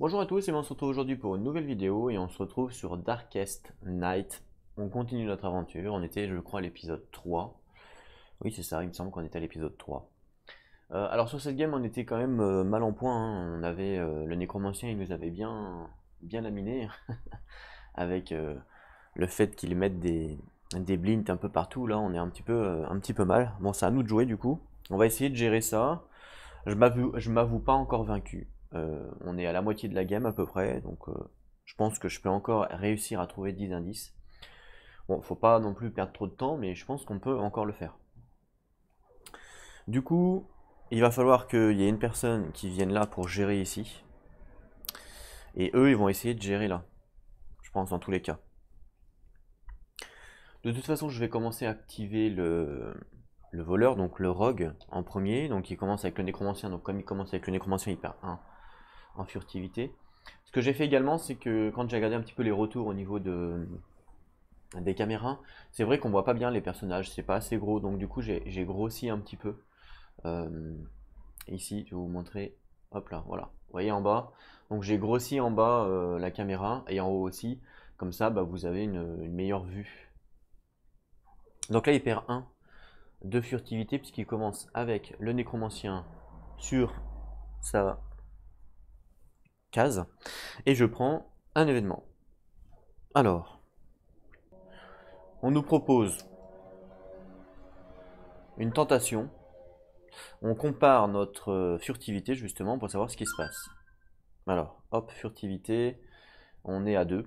Bonjour à tous et on se retrouve aujourd'hui pour une nouvelle vidéo et on se retrouve sur Darkest Night. On continue notre aventure, on était je crois à l'épisode 3. Oui c'est ça, il me semble qu'on était à l'épisode 3. Euh, alors sur cette game on était quand même euh, mal en point, hein. on avait euh, le nécromancien il nous avait bien, bien laminé avec le fait qu'il mette des, des blinds un peu partout, là on est un petit peu, un petit peu mal. Bon c'est à nous de jouer du coup, on va essayer de gérer ça. Je m'avoue pas encore vaincu, euh, on est à la moitié de la gamme à peu près, donc euh, je pense que je peux encore réussir à trouver 10 indices. Bon, faut pas non plus perdre trop de temps, mais je pense qu'on peut encore le faire. Du coup, il va falloir qu'il y ait une personne qui vienne là pour gérer ici. Et eux, ils vont essayer de gérer là. Je pense dans tous les cas. De toute façon, je vais commencer à activer le, le voleur, donc le rogue en premier. Donc il commence avec le nécromancien. Donc comme il commence avec le nécromancien, il perd 1 en furtivité. Ce que j'ai fait également, c'est que quand j'ai regardé un petit peu les retours au niveau de, des caméras, c'est vrai qu'on voit pas bien les personnages, c'est pas assez gros, donc du coup j'ai grossi un petit peu. Euh, ici, je vais vous montrer, hop là, voilà, vous voyez en bas, donc j'ai grossi en bas euh, la caméra et en haut aussi, comme ça bah, vous avez une, une, meilleure vue. Donc là il perd 1 de furtivité puisqu'il commence avec le nécromancien sur sa case, et je prends un événement. Alors, on nous propose une tentation. On compare notre furtivité justement pour savoir ce qui se passe. Alors, hop, furtivité, on est à 2.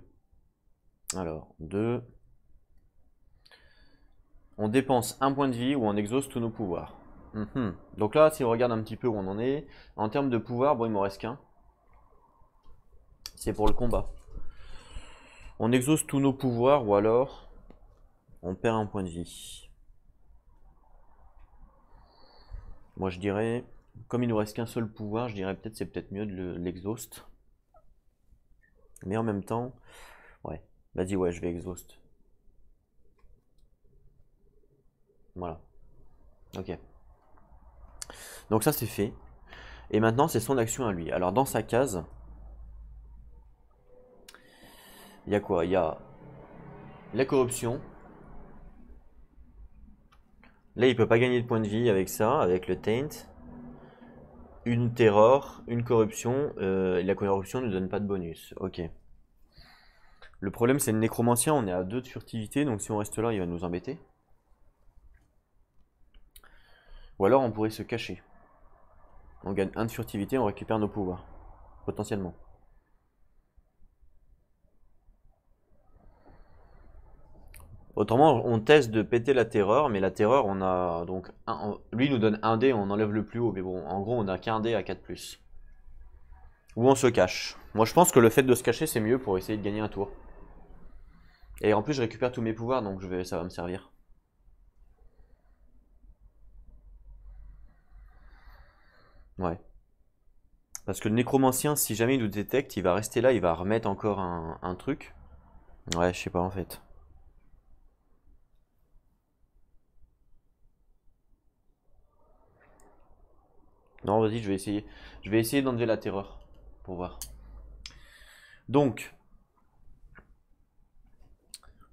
Alors, 2. On dépense un point de vie ou on exhauste tous nos pouvoirs. Mhm. Donc là, si on regarde un petit peu où on en est, en termes de pouvoir, bon, il me reste qu'un. C'est pour le combat. On exauce tous nos pouvoirs ou alors on perd un point de vie. Moi je dirais, comme il nous reste qu'un seul pouvoir, je dirais peut-être c'est peut-être mieux de l'exhaust. Mais en même temps, ouais, vas-y ouais, je vais exhaust. Voilà. Ok. Donc ça c'est fait. Et maintenant c'est son action à lui. Alors dans sa case, Il y a quoi Il y a la corruption. Là, il peut pas gagner de points de vie avec ça, avec le taint. Une terreur, une corruption. Euh, la corruption ne donne pas de bonus. Ok. Le problème, c'est le nécromancien. On est à 2 de furtivité, donc si on reste là, il va nous embêter. Ou alors, on pourrait se cacher. On gagne 1 de furtivité, on récupère nos pouvoirs. Potentiellement. Autrement, on teste de péter la terreur, mais la terreur, on a donc. Un, lui, nous donne un dé, on enlève le plus haut, mais bon, en gros, on a qu'un dé à 4. Ou on se cache. Moi, je pense que le fait de se cacher, c'est mieux pour essayer de gagner un tour. Et en plus, je récupère tous mes pouvoirs, donc je vais, ça va me servir. Ouais. Parce que le nécromancien, si jamais il nous détecte, il va rester là, il va remettre encore un, un truc. Ouais, je sais pas en fait. Non, vas-y, je vais essayer. Je vais essayer d'enlever la terreur pour voir. Donc,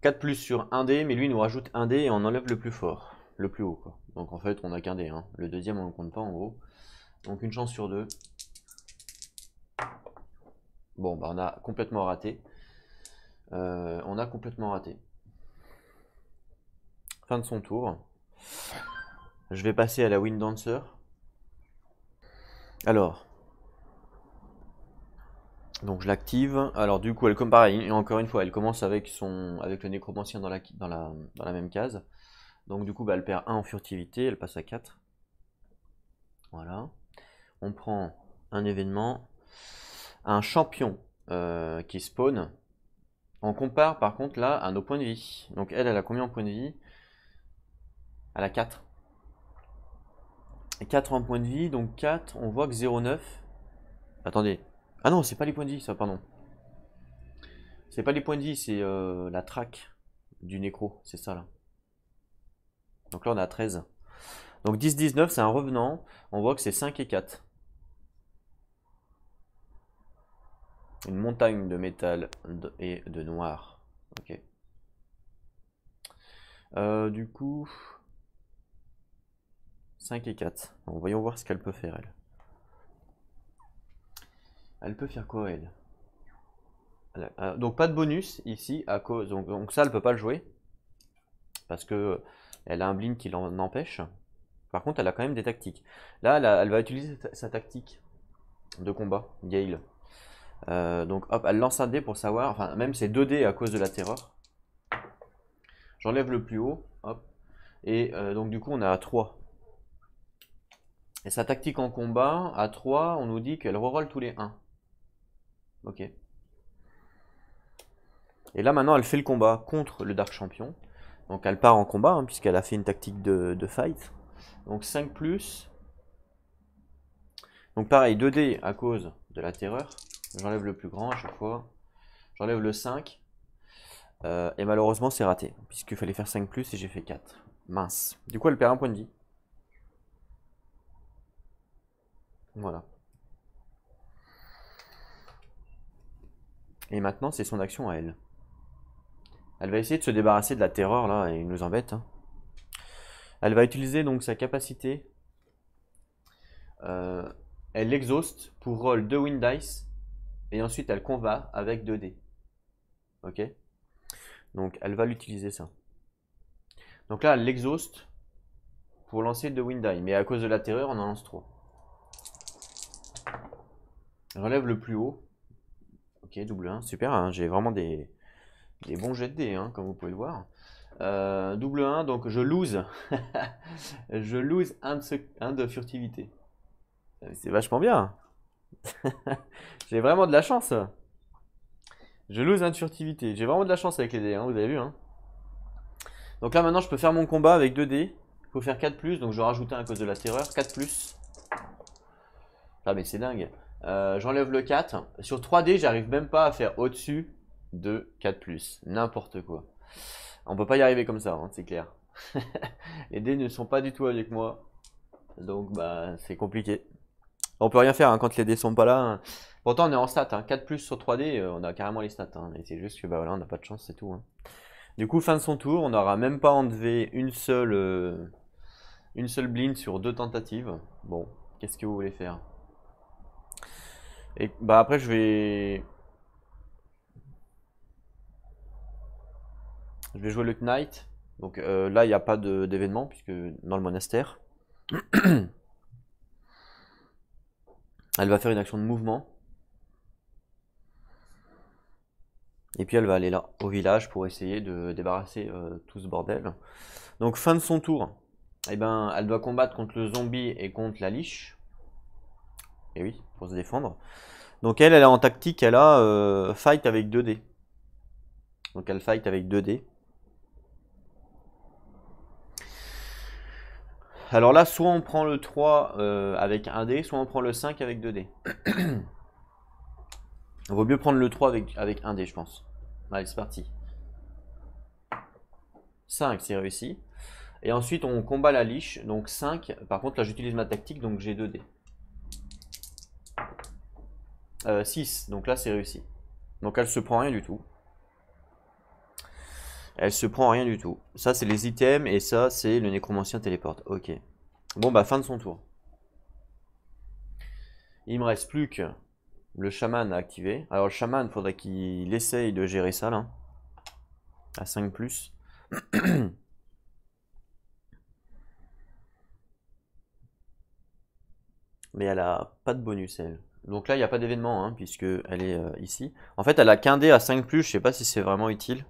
4 plus sur 1 d mais lui nous rajoute 1 d et on enlève le plus fort, le plus haut. Quoi. Donc en fait, on n'a qu'un dé. Hein. Le deuxième, on ne compte pas en gros. Donc une chance sur deux. Bon, bah on a complètement raté. Euh, on a complètement raté. Fin de son tour. Je vais passer à la Wind Dancer. Alors. Donc je l'active. Alors du coup, elle comme pareil, encore une fois, elle commence avec son avec le nécromancien dans la, dans dans la même case. Donc du coup, bah, elle perd 1 en furtivité, elle passe à 4. Voilà. On prend un événement, un champion euh, qui spawn. On compare par contre là à nos points de vie. Donc elle, elle a combien de points de vie Elle a 4. 80 points de vie, donc 4, on voit que 0,9. Attendez. Ah non, c'est pas les points de vie, ça, pardon. C'est pas les points de vie, c'est euh, la traque du nécro, c'est ça là. Donc là, on a 13. Donc 10-19, c'est un revenant. On voit que c'est 5 et 4. Une montagne de métal et de noir. Ok. Euh, du coup, 5 et 4. voyons voir ce qu'elle peut faire, elle. Elle peut faire quoi, elle, euh, Donc, pas de bonus ici, à cause. Donc, ça, elle peut pas le jouer. Parce que elle a un blind qui l'en empêche. Par contre, elle a quand même des tactiques. Là, elle, va utiliser sa tactique de combat, Gale. Euh, donc, hop, elle lance un dé pour savoir. Enfin, même c'est 2 dés à cause de la terreur. J'enlève le plus haut. Et euh, donc, du coup, on a 3. Et sa tactique en combat, à 3, on nous dit qu'elle reroll tous les 1. Ok. Et là maintenant elle fait le combat contre le Dark Champion. Donc elle part en combat hein, puisqu'elle a fait une tactique de, fight. Donc 5 plus. Donc pareil, 2D à cause de la terreur. J'enlève le plus grand à chaque fois. J'enlève le 5. Euh, et malheureusement c'est raté puisqu'il fallait faire 5 plus et j'ai fait 4. Mince. Du coup elle perd un point de vie. Voilà. Et maintenant, c'est son action à elle. Elle va essayer de se débarrasser de la terreur, là, et il nous embête. Hein. Elle va utiliser donc sa capacité. Euh, elle l'exhauste pour roll 2 wind dice. Et ensuite, elle combat avec 2 dés. Ok Donc, elle va l'utiliser, ça. Donc là, elle l'exhauste pour lancer 2 wind die. Mais à cause de la terreur, on en lance 3. Relève le plus haut. Ok, double 1, super, hein, j'ai vraiment des, des, bons jets de dés, hein, comme vous pouvez le voir. Euh, double 1, donc je lose. je lose un de, de furtivité. Ah, c'est vachement bien. j'ai vraiment de la chance. Je lose un de furtivité. J'ai vraiment de la chance avec les dés, hein, vous avez vu. Donc là maintenant je peux faire mon combat avec 2 dés. Il faut faire 4 plus, donc je vais rajouter un à cause de la terreur. 4 plus. Ah mais c'est dingue. Euh, j'enlève le 4. Sur 3D, j'arrive même pas à faire au-dessus de 4+. N'importe quoi. On peut pas y arriver comme ça, hein, c'est clair. les dés ne sont pas du tout avec moi. Donc bah c'est compliqué. On peut rien faire hein, quand les dés sont pas là. Hein. Pourtant on est en stats, 4 sur 3D, euh, on a carrément les stats. c'est juste que bah on n'a pas de chance, c'est tout. Du coup, fin de son tour, on n'aura même pas enlevé une seule, euh, une seule blind sur deux tentatives. Bon, qu'est-ce que vous voulez faire et bah après, je vais. Je vais jouer le Knight. Donc euh, là, il n'y a pas d'événement, puisque dans le monastère. elle va faire une action de mouvement. Et puis elle va aller là, au village, pour essayer de débarrasser euh, tout ce bordel. Donc fin de son tour, Et eh ben, elle doit combattre contre le zombie et contre la liche. Et eh oui, se défendre. Donc elle, elle est en tactique, elle a euh, fight avec 2 d Donc elle fight avec 2 d Alors là, soit on prend le 3 euh, avec 1 d soit on prend le 5 avec 2 dés. Vaut mieux prendre le 3 avec, avec 1 d je pense. Allez, c'est parti. 5, c'est réussi. Et ensuite, on combat la liche, donc 5. Par contre, là, j'utilise ma tactique, donc j'ai 2 d 6. Euh, Donc là, c'est réussi. Donc elle se prend rien du tout. Elle se prend rien du tout. Ça, c'est les items et ça, c'est le nécromancien téléporte. Ok. Bon, bah, fin de son tour. Il me reste plus que le chaman à activer. Alors, le chaman, faudrait qu'il essaye de gérer ça, là. À 5 plus. Mais elle a pas de bonus, elle. Donc là, il n'y a pas d'événement, hein, puisque elle est euh, ici. En fait, elle a qu'un dé à 5 plus, je sais pas si c'est vraiment utile.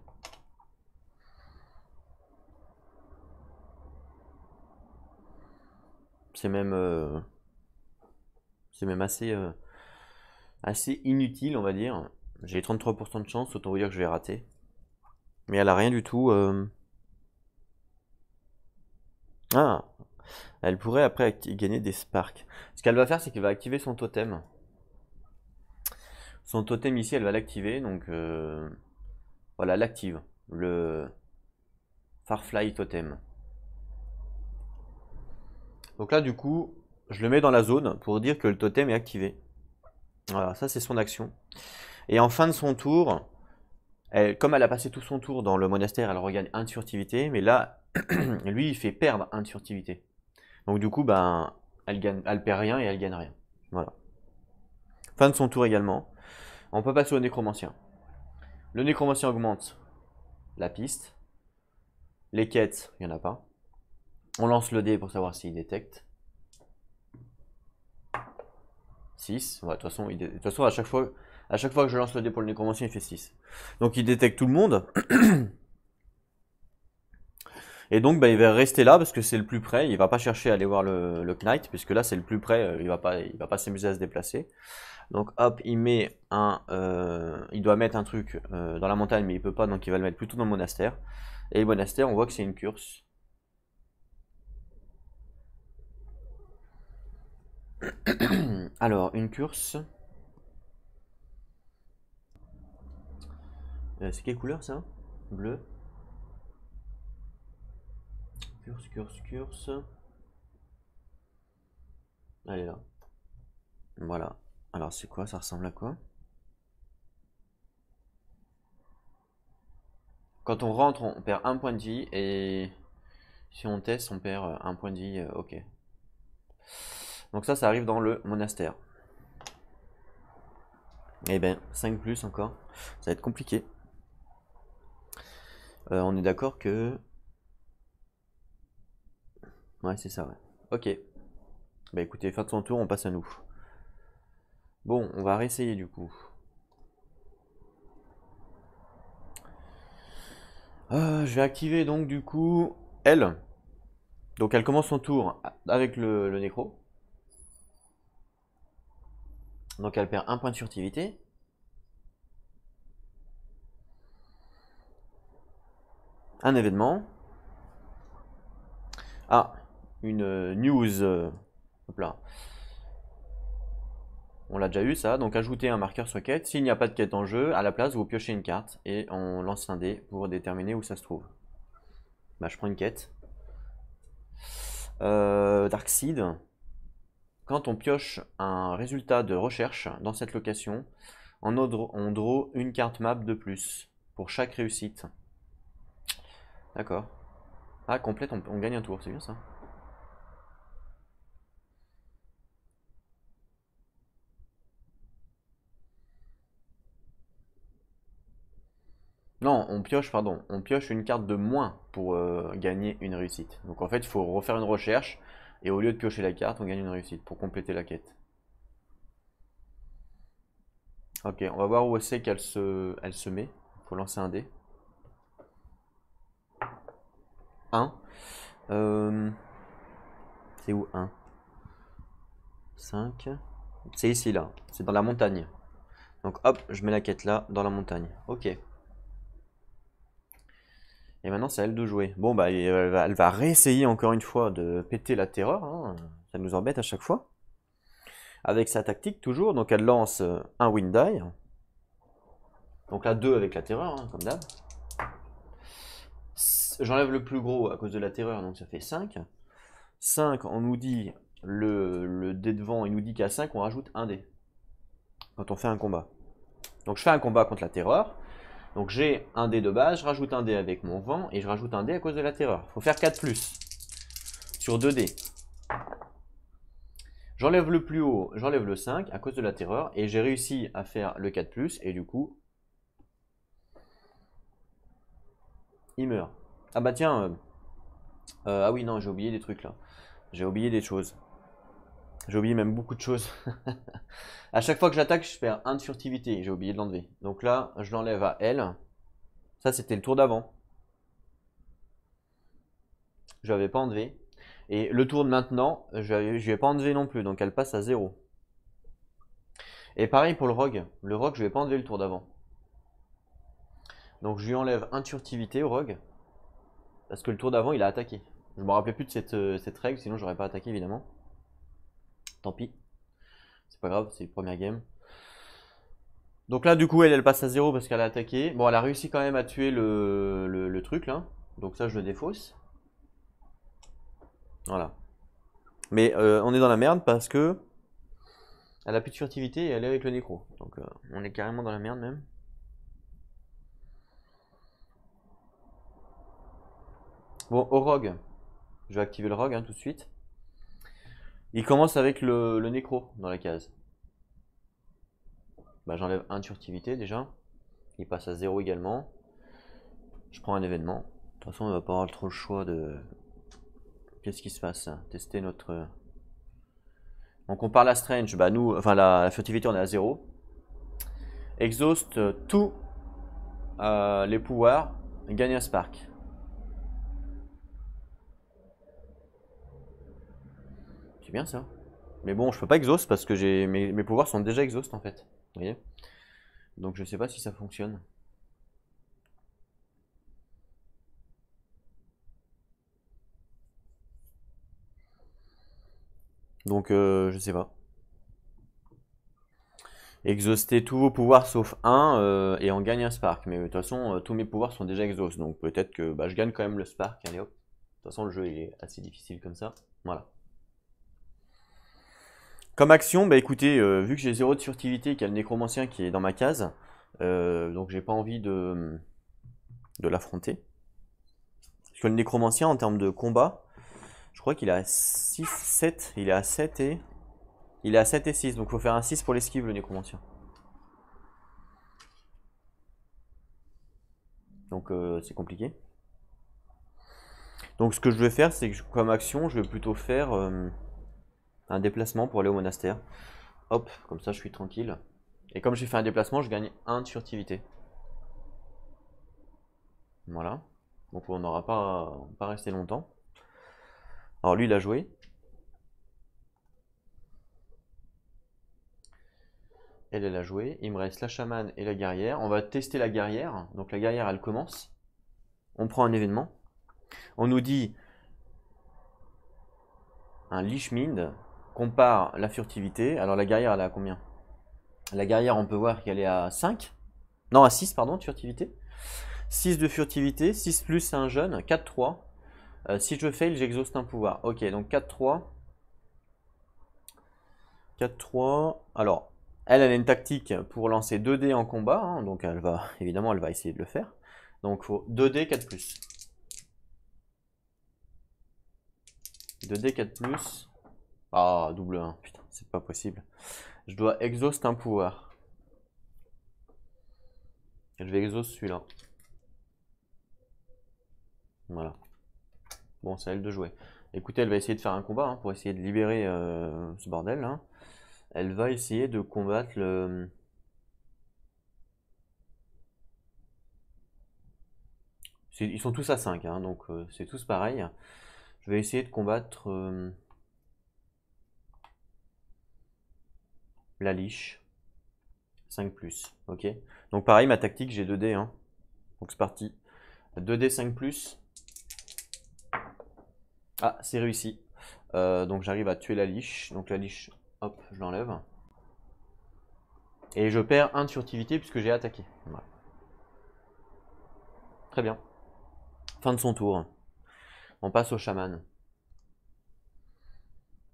C'est même... Euh, même assez... Euh, assez inutile, on va dire. J'ai 33% de chance, autant vous dire que je vais rater. Mais elle a rien du tout... Ah Elle pourrait après gagner des sparks. Ce qu'elle va faire, c'est qu'elle va activer son totem. Son totem ici, elle va l'activer, donc euh, voilà, voilà, l'active, le Farfly totem. Donc là, du coup, je le mets dans la zone pour dire que le totem est activé. Voilà, ça c'est son action. Et en fin de son tour, comme elle a passé tout son tour dans le monastère, elle regagne 1 de mais là, lui, il fait perdre 1 de surtivité Donc du coup, ben, elle, gagne, elle perd rien et elle gagne rien. Voilà. Fin de son tour également. On peut passer au nécromancien. Le nécromancien augmente la piste. Les quêtes, il n'y en a pas. On lance le dé pour savoir s'il détecte. 6. de toute façon, à, chaque fois, à chaque fois que je lance le dé pour le nécromancien, il fait 6. Donc il détecte tout le monde. Et donc, bah, il va rester là parce que c'est le plus près. Il va pas chercher à aller voir le, le Knight, puisque là, c'est le plus près. Euh, il va pas, il va pas s'amuser à se déplacer. Donc hop, il met un, euh, il doit mettre un truc euh, dans la montagne, mais il peut pas, donc il va le mettre plutôt dans le monastère. Et le monastère, on voit que c'est une curse. Alors, une curse. Euh, c'est quelle couleur ça Bleu. Curse, curse, curse. Allez là. Voilà. Alors c'est quoi Ça ressemble à quoi Quand on rentre, on perd un point de vie et si on teste, on perd euh, un point de vie. Euh, ok. Donc ça, ça arrive dans le monastère. Eh ben, 5 plus encore. Ça va être compliqué. Euh, on est d'accord que... Ouais, c'est ça, ouais. Ok. Bah écoutez, fin de son tour, on passe à nous. Bon, on va réessayer du coup. Euh, je vais activer donc du coup elle. Donc elle commence son tour avec le, le nécro. Donc elle perd un point de furtivité. Un événement. Ah, une euh, news. Euh, hop là. On l'a déjà eu ça, donc ajoutez un marqueur sur quête. S'il n'y a pas de quête en jeu, à la place vous piochez une carte et on lance un dé pour déterminer où ça se trouve. Bah je prends une quête. Euh, Quand on pioche un résultat de recherche dans cette location, on, on draw une carte map de plus pour chaque réussite. D'accord. Ah complète, on gagne un tour, c'est bien ça Non, on pioche, pardon, on pioche une carte de moins pour euh, gagner une réussite. Donc en fait, il faut refaire une recherche, et au lieu de piocher la carte, on gagne une réussite pour compléter la quête. Ok, on va voir où c'est qu'elle se, elle se met. Il faut lancer un dé. 1. Euh, c'est où 1 5. C'est ici, là. C'est dans la montagne. Donc hop, je mets la quête là, dans la montagne. Ok. Et maintenant, c'est à elle de jouer. Bon, bah, elle va, réessayer encore une fois de péter la terreur. Hein. Ça nous embête à chaque fois. Avec sa tactique, toujours. Donc, elle lance euh, un Wind Die. Donc là, 2 avec la terreur, hein, comme d'hab. J'enlève le plus gros à cause de la terreur, donc ça fait 5. 5, on nous dit le, le dé devant, il nous dit qu'à 5, on rajoute un dé. Quand on fait un combat. Donc je fais un combat contre la terreur. Donc j'ai un dé de base, je rajoute un dé avec mon vent et je rajoute un dé à cause de la terreur. Faut faire 4 plus sur 2 dés. J'enlève le plus haut, j'enlève le 5 à cause de la terreur et j'ai réussi à faire le 4 plus et du coup il meurt. Ah bah tiens, euh, euh, ah oui non j'ai oublié des trucs là, j'ai oublié des choses. J'ai oublié même beaucoup de choses. à chaque fois que j'attaque, je perds 1 de furtivité. J'ai oublié de l'enlever. Donc là, je l'enlève à L. Ça, c'était le tour d'avant. Je l'avais pas enlevé. Et le tour de maintenant, je ne vais pas enlevé non plus. Donc elle passe à 0. Et pareil pour le rogue. Le rogue, je ne vais pas enlever le tour d'avant. Donc je lui enlève 1 de furtivité au rogue. Parce que le tour d'avant, il a attaqué. Je ne me rappelais plus de cette, euh, cette règle, sinon j'aurais pas attaqué évidemment. Tant pis. C'est pas grave, c'est une première game. Donc là, du coup, elle, elle passe à zéro parce qu'elle a attaqué. Bon, elle a réussi quand même à tuer le, truc, là. Donc ça, je le défausse. Voilà. Mais euh, on est dans la merde parce que elle a plus de furtivité et elle est avec le nécro. Donc euh, on est carrément dans la merde même. Bon, au rogue. Je vais activer le rogue hein, tout de suite. Il commence avec le, nécro dans la case. Bah, J'enlève un de furtivité déjà. Il passe à 0 également. Je prends un événement. De toute façon, on va pas avoir trop le choix de. Qu'est-ce qui se passe hein. Tester notre. Donc on parle à Strange, bah nous, enfin la, furtivité on est à 0. Exhaust euh, tous euh, les pouvoirs, gagne un spark. bien ça. Mais bon, je peux pas exhaust parce que j'ai mes, pouvoirs sont déjà exhaust en fait. Vous voyez Donc je sais pas si ça fonctionne. Donc euh, je sais pas. Exhaustez tous vos pouvoirs sauf un euh, et on gagne un spark. Mais de toute façon, euh, tous mes pouvoirs sont déjà exhaust. Donc peut-être que bah, je gagne quand même le spark. Allez hop. De toute façon, le jeu il est assez difficile comme ça. Voilà. Comme action, bah écoutez, euh, vu que j'ai zéro de furtivité et qu'il y a le nécromancien qui est dans ma case, euh, donc j'ai pas envie de, de l'affronter. Parce que le nécromancien, en termes de combat, je crois qu'il a 6, 7, il est à 7 et... Il est à 7 et 6, donc il faut faire un 6 pour l'esquive, le nécromancien. Donc euh, c'est compliqué. Donc ce que je vais faire, c'est que comme action, je vais plutôt faire un déplacement pour aller au monastère. Hop, comme ça je suis tranquille. Et comme j'ai fait un déplacement, je gagne un de furtivité. Voilà. Donc on n'aura pas, pas resté longtemps. Alors lui, il a joué. Elle, elle a joué. Il me reste la chamane et la guerrière. On va tester la guerrière. Donc la guerrière, elle commence. On prend un événement. On nous dit un Lichmind compare la furtivité. Alors la guerrière, elle est à combien La guerrière, on peut voir qu'elle est à 5. Non, à 6, pardon, de furtivité. 6 de furtivité, 6 plus un jeune, 4-3. Euh, si je fail, j'exhauste un pouvoir. Ok, donc 4-3. 4-3. Alors, elle, elle a une tactique pour lancer 2 dés en combat. Hein, donc, elle va, évidemment, elle va essayer de le faire. Donc, faut 2 dés, 4 plus. 2 d 4 plus. Ah, double 1. Putain, c'est pas possible. Je dois exhaust un pouvoir. Je vais exhaust celui-là. Voilà. Bon, c'est elle de jouer. Écoutez, elle va essayer de faire un combat hein, pour essayer de libérer euh, ce bordel. là hein. Elle va essayer de combattre le... Ils sont tous à 5, hein, donc euh, c'est tous pareil. Je vais essayer de combattre... Euh, la liche, 5 plus. Ok. Donc pareil, ma tactique, j'ai 2D. Hein. Donc c'est parti. 2D 5 plus. Ah, c'est réussi. Euh, donc j'arrive à tuer la liche. Donc la liche, hop, je l'enlève. Et je perds un de furtivité puisque j'ai attaqué. Très bien. Fin de son tour. On passe au chaman.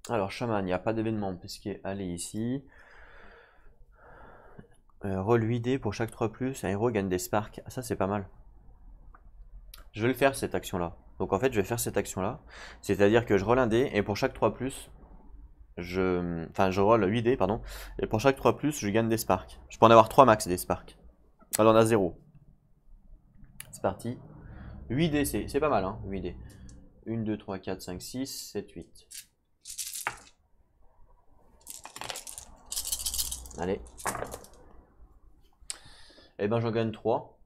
Alors, chaman, il n'y a pas d'événement puisqu'il est allé ici. 8 euh, d pour chaque 3 un héros gagne des sparks. ça c'est pas mal. Je vais le faire cette action là. Donc en fait je vais faire cette action là. C'est-à-dire que je roll un dé et pour chaque 3 je... Enfin je roll 8 dés pardon. Et pour chaque 3 je gagne des sparks. Je peux en avoir 3 max des sparks. Alors on a 0. C'est parti. 8 d c'est pas mal hein, 8 d 1, 2, 3, 4, 5, 6, 7, 8. Allez, et eh ben j'en gagne 3.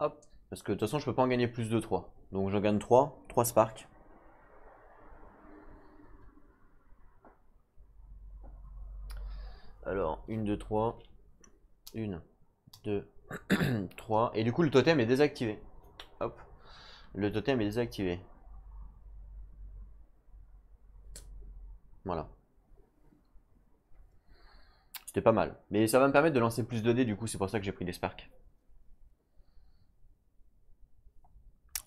Hop. Parce que de toute façon, je peux pas en gagner plus de 3. Donc j'en gagne 3, 3 Spark. Alors, 1, 2, 3. 1, 2, 3. Et du coup, le totem est désactivé. Hop. Le totem est désactivé. Voilà. C'était pas mal. Mais ça va me permettre de lancer plus de dés, du coup, c'est pour ça que j'ai pris des sparks.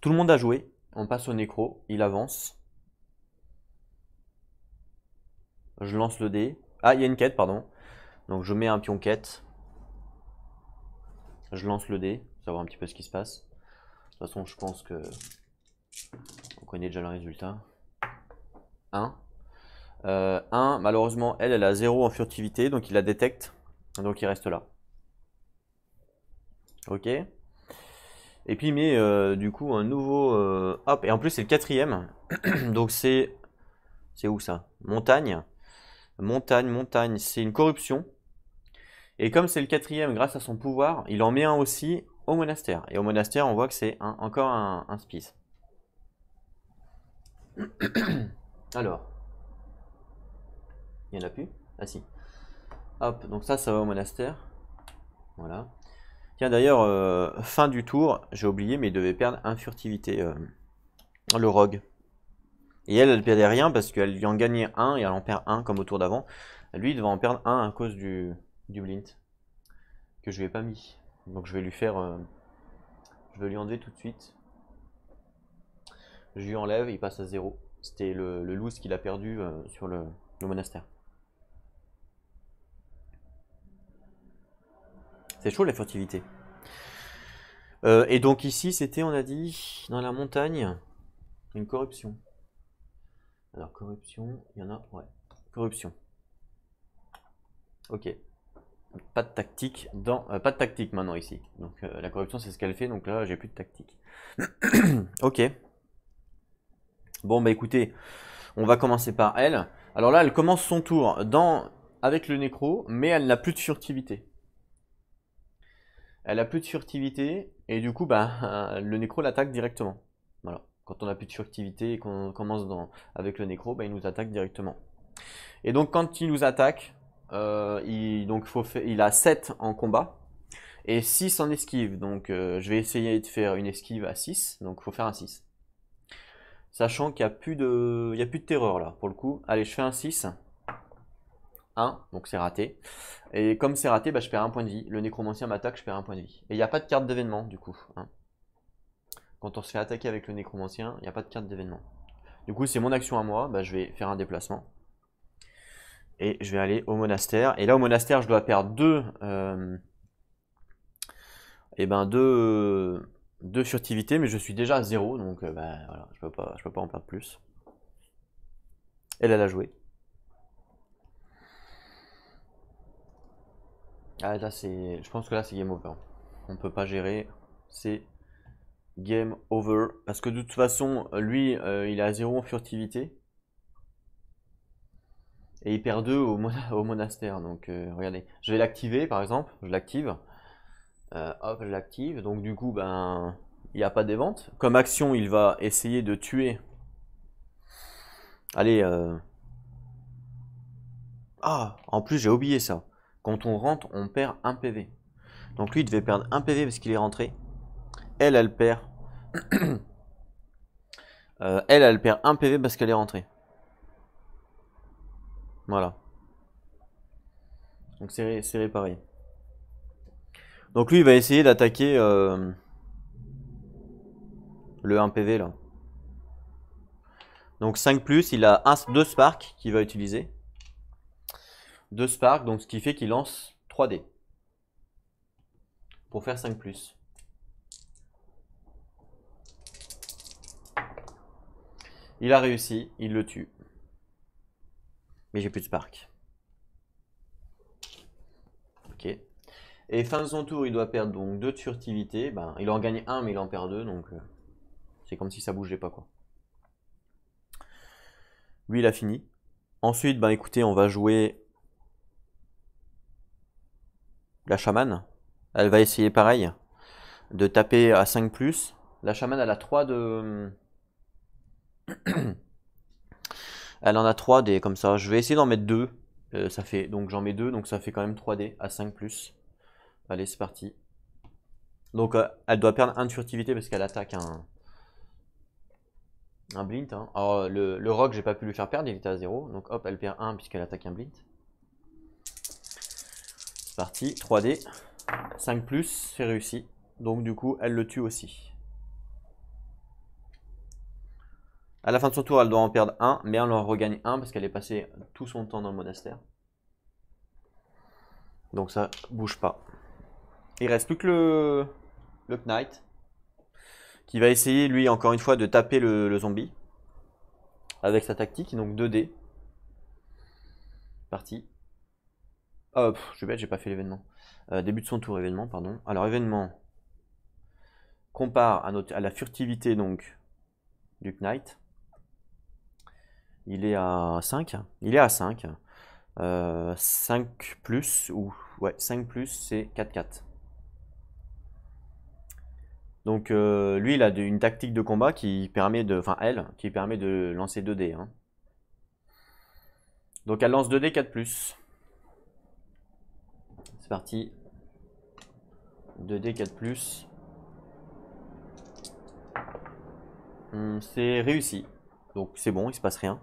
Tout le monde a joué. On passe au nécro. Il avance. Je lance le dé. Ah, il y a une quête, pardon. Donc je mets un pion quête. Je lance le dé, savoir un petit peu ce qui se passe. De toute façon, je pense que on connaît déjà le résultat. 1. 1, euh, malheureusement, elle, elle a 0 en furtivité, donc il la détecte. Donc il reste là. Ok et puis il met euh, du coup un nouveau... Euh, hop, et en plus c'est le quatrième. Donc c'est... C'est où ça Montagne. Montagne, montagne, c'est une corruption. Et comme c'est le quatrième grâce à son pouvoir, il en met un aussi au monastère. Et au monastère, on voit que c'est encore un, un spice. Alors. Il n'y en a plus Ah si. Hop, donc ça, ça va au monastère. Voilà. Tiens, d'ailleurs, euh, fin du tour, j'ai oublié, mais il devait perdre un furtivité, euh, le rogue. Et elle, elle perdait rien parce qu'elle lui en gagnait un et elle en perd un comme au tour d'avant. Lui, il devait en perdre un à cause du, du blint que je lui ai pas mis. Donc je vais lui faire... Euh, je vais lui enlever tout de suite. Je lui enlève, il passe à zéro. C'était le, le loose qu'il a perdu sur le monastère. C'est chaud la furtivité. Euh, et donc ici, c'était, on a dit, dans la montagne, une corruption. Alors corruption, il y en a, ouais. Corruption. Ok. Pas de tactique dans, euh, pas de tactique maintenant ici. Donc euh, la corruption, c'est ce qu'elle fait. Donc là, j'ai plus de tactique. ok. Bon bah écoutez, on va commencer par elle. Alors là, elle commence son tour dans avec le nécro, mais elle n'a plus de furtivité elle a plus de furtivité, et du coup, ben le nécro l'attaque directement. Voilà. Quand on a plus de furtivité et qu'on commence avec le nécro, bah, il nous attaque directement. Et donc, quand il nous attaque, euh, il, donc, faut il a 7 en combat et 6 en esquive. Donc, euh, je vais essayer de faire une esquive à 6. Donc, il faut faire un 6. Sachant qu'il n'y a, plus de, a plus de terreur là, pour le coup. Allez, je fais un 6. Hein, donc c'est raté. Et comme c'est raté, bah, je perds un point de vie. Le nécromancien m'attaque, je perds un point de vie. Et il n'y a pas de carte d'événement, du coup. Hein. Quand on se fait attaquer avec le nécromancien, il n'y a pas de carte d'événement. Du coup, c'est mon action à moi, bah, je vais faire un déplacement. Et je vais aller au monastère. Et là, au monastère, je dois perdre 2... Et euh, eh ben, deux, Deux furtivités, mais je suis déjà à 0, donc euh, bah, je peux pas, je peux pas en perdre plus. Elle, elle a joué. Ah, là, c'est. Je pense que là, c'est game over. On peut pas gérer. C'est game over. Parce que de toute façon, lui, euh, il a zéro 0 en furtivité. Et il perd 2 au, monastère. Donc, euh, regardez. Je vais l'activer, par exemple. Je l'active. Euh, hop, je l'active. Donc, du coup, ben. Il n'y a pas des ventes. Comme action, il va essayer de tuer. Allez. Ah, en plus, j'ai oublié ça. Quand on rentre, on perd 1 PV. Donc lui, il devait perdre 1 PV parce qu'il est rentré. Elle, elle perd. Euh, elle, elle perd un PV parce qu'elle est rentrée. Voilà. Donc c'est réparé. Donc lui, il va essayer d'attaquer euh, le 1 PV là. Donc 5 il a 2 spark qu'il va utiliser de Spark, donc ce qui fait qu'il lance 3D pour faire 5 ⁇ Il a réussi, il le tue. Mais j'ai plus de Spark. Ok. Et fin de son tour, il doit perdre donc 2 de furtivité. Ben, il en gagne 1, mais il en perd 2, donc euh, c'est comme si ça bougeait pas. quoi. Lui, il a fini. Ensuite, ben, écoutez, on va jouer la chamane, elle va essayer pareil de taper à 5 La chamane, elle a 3 de. elle en a 3 des comme ça. Je vais essayer d'en mettre 2. Euh, ça fait... Donc j'en mets 2, donc ça fait quand même 3D à 5 Allez, c'est parti. Donc euh, elle doit perdre furtivité parce qu'elle attaque un. Un blint. Hein. Alors le, le rock, j'ai pas pu lui faire perdre, il était à 0. Donc hop, elle perd 1 puisqu'elle attaque un blint parti, 3D. 5 plus, c'est réussi. Donc du coup, elle le tue aussi. À la fin de son tour, elle doit en perdre un, mais elle en regagne un parce qu'elle est passée tout son temps dans le monastère. Donc ça bouge pas. Il reste plus que le, Knight qui va essayer, lui, encore une fois, de taper le, le zombie avec sa tactique, donc 2D. Parti. Euh, je suis bête, j'ai pas fait l'événement. Euh, début de son tour, événement, pardon. Alors, événement compare à, notre, à la furtivité donc du Knight. Il est à 5. Il est à 5. 5 euh, plus, ou ouais, 5 plus, c'est 4-4. Donc lui, il a une tactique de combat qui permet de, enfin elle, qui permet de lancer 2 dés. Hein. Donc elle lance 2 dés 4 plus. C'est parti. 2D, 4+. Hmm, c'est réussi. Donc c'est bon, il se passe rien.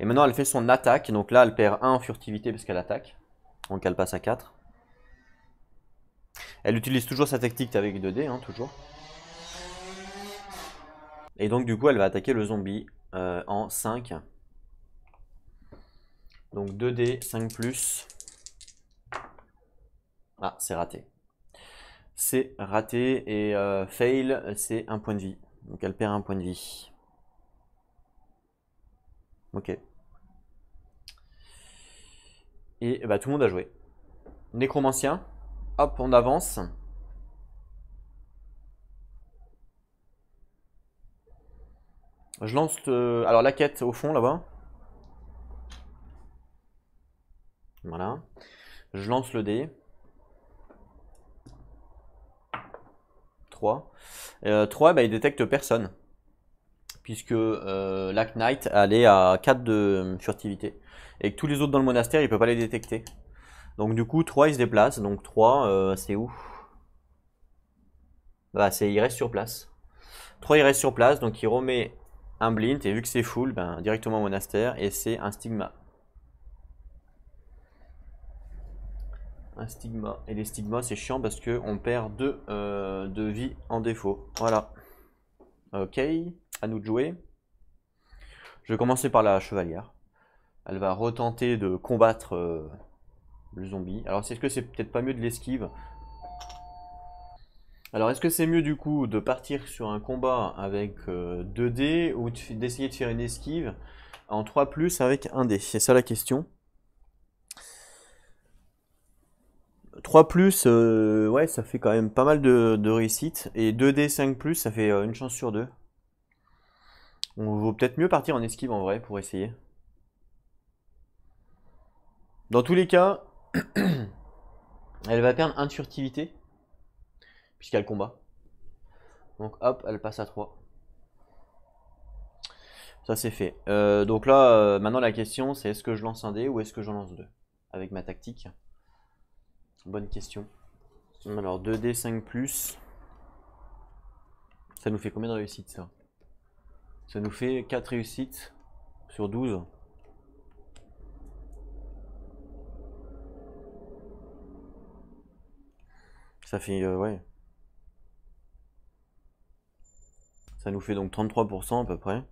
Et maintenant elle fait son attaque. Donc là elle perd 1 en furtivité parce qu'elle attaque. Donc elle passe à 4. Elle utilise toujours sa tactique avec 2D, hein, toujours. Et donc du coup elle va attaquer le zombie euh, en 5. Donc 2D, 5+. Ah, c'est raté. C'est raté et euh, fail, c'est un point de vie. Donc elle perd un point de vie. Ok. Et bah, tout le monde a joué. Nécromancien. Hop, on avance. Je lance euh, alors la quête au fond là-bas. Voilà. Je lance le dé. 3. 3, euh, bah, il détecte personne. Puisque euh, la Knight allait à 4 de euh, furtivité. Et que tous les autres dans le monastère, il peut pas les détecter. Donc du coup, 3, il se déplace. Donc 3, c'est où bah, c'est, il reste sur place. 3, il reste sur place, donc il remet un blind, et vu que c'est full, ben, directement au monastère, et c'est un stigma. un stigma. Et les stigmas, c'est chiant parce que on perd deux euh, de vie en défaut. Voilà. Ok, à nous de jouer. Je vais commencer par la chevalière. Elle va retenter de combattre euh, le zombie. Alors, est-ce que c'est peut-être pas mieux de l'esquive alors est-ce que c'est mieux du coup de partir sur un combat avec 2 euh, dés ou d'essayer de faire une esquive en 3 plus avec 1 dé C'est ça la question. 3 plus, euh, ouais, ça fait quand même pas mal de, de réussite. Et 2D 5 plus, ça fait euh, une chance sur deux. On vaut peut-être mieux partir en esquive en vrai pour essayer. Dans tous les cas, elle va perdre intuitivité. Puisqu'elle combat. Donc hop, elle passe à 3. Ça c'est fait. Euh, donc là, maintenant la question c'est est-ce que je lance un dé ou est-ce que j'en lance deux avec ma tactique Bonne question. Alors 2D 5 plus. Ça nous fait combien de réussites ça Ça nous fait 4 réussites sur 12. Ça fait euh, ouais. Ça nous fait donc 33% à peu près.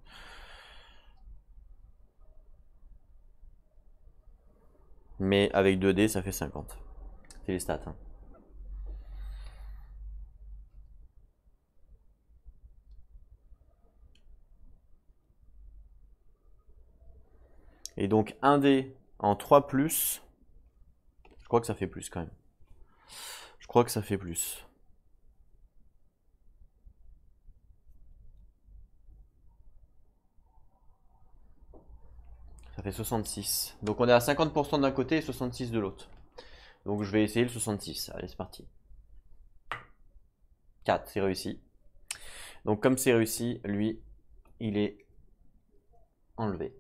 Mais avec 2D, ça fait 50. C'est les stats. Hein. Et donc un d en 3 plus. Je crois que ça fait plus quand même. Je crois que ça fait plus. Ça fait 66. Donc on est à 50% d'un côté et 66 de l'autre. Donc je vais essayer le 66. Allez, c'est parti. 4, c'est réussi. Donc comme c'est réussi, lui, il est enlevé.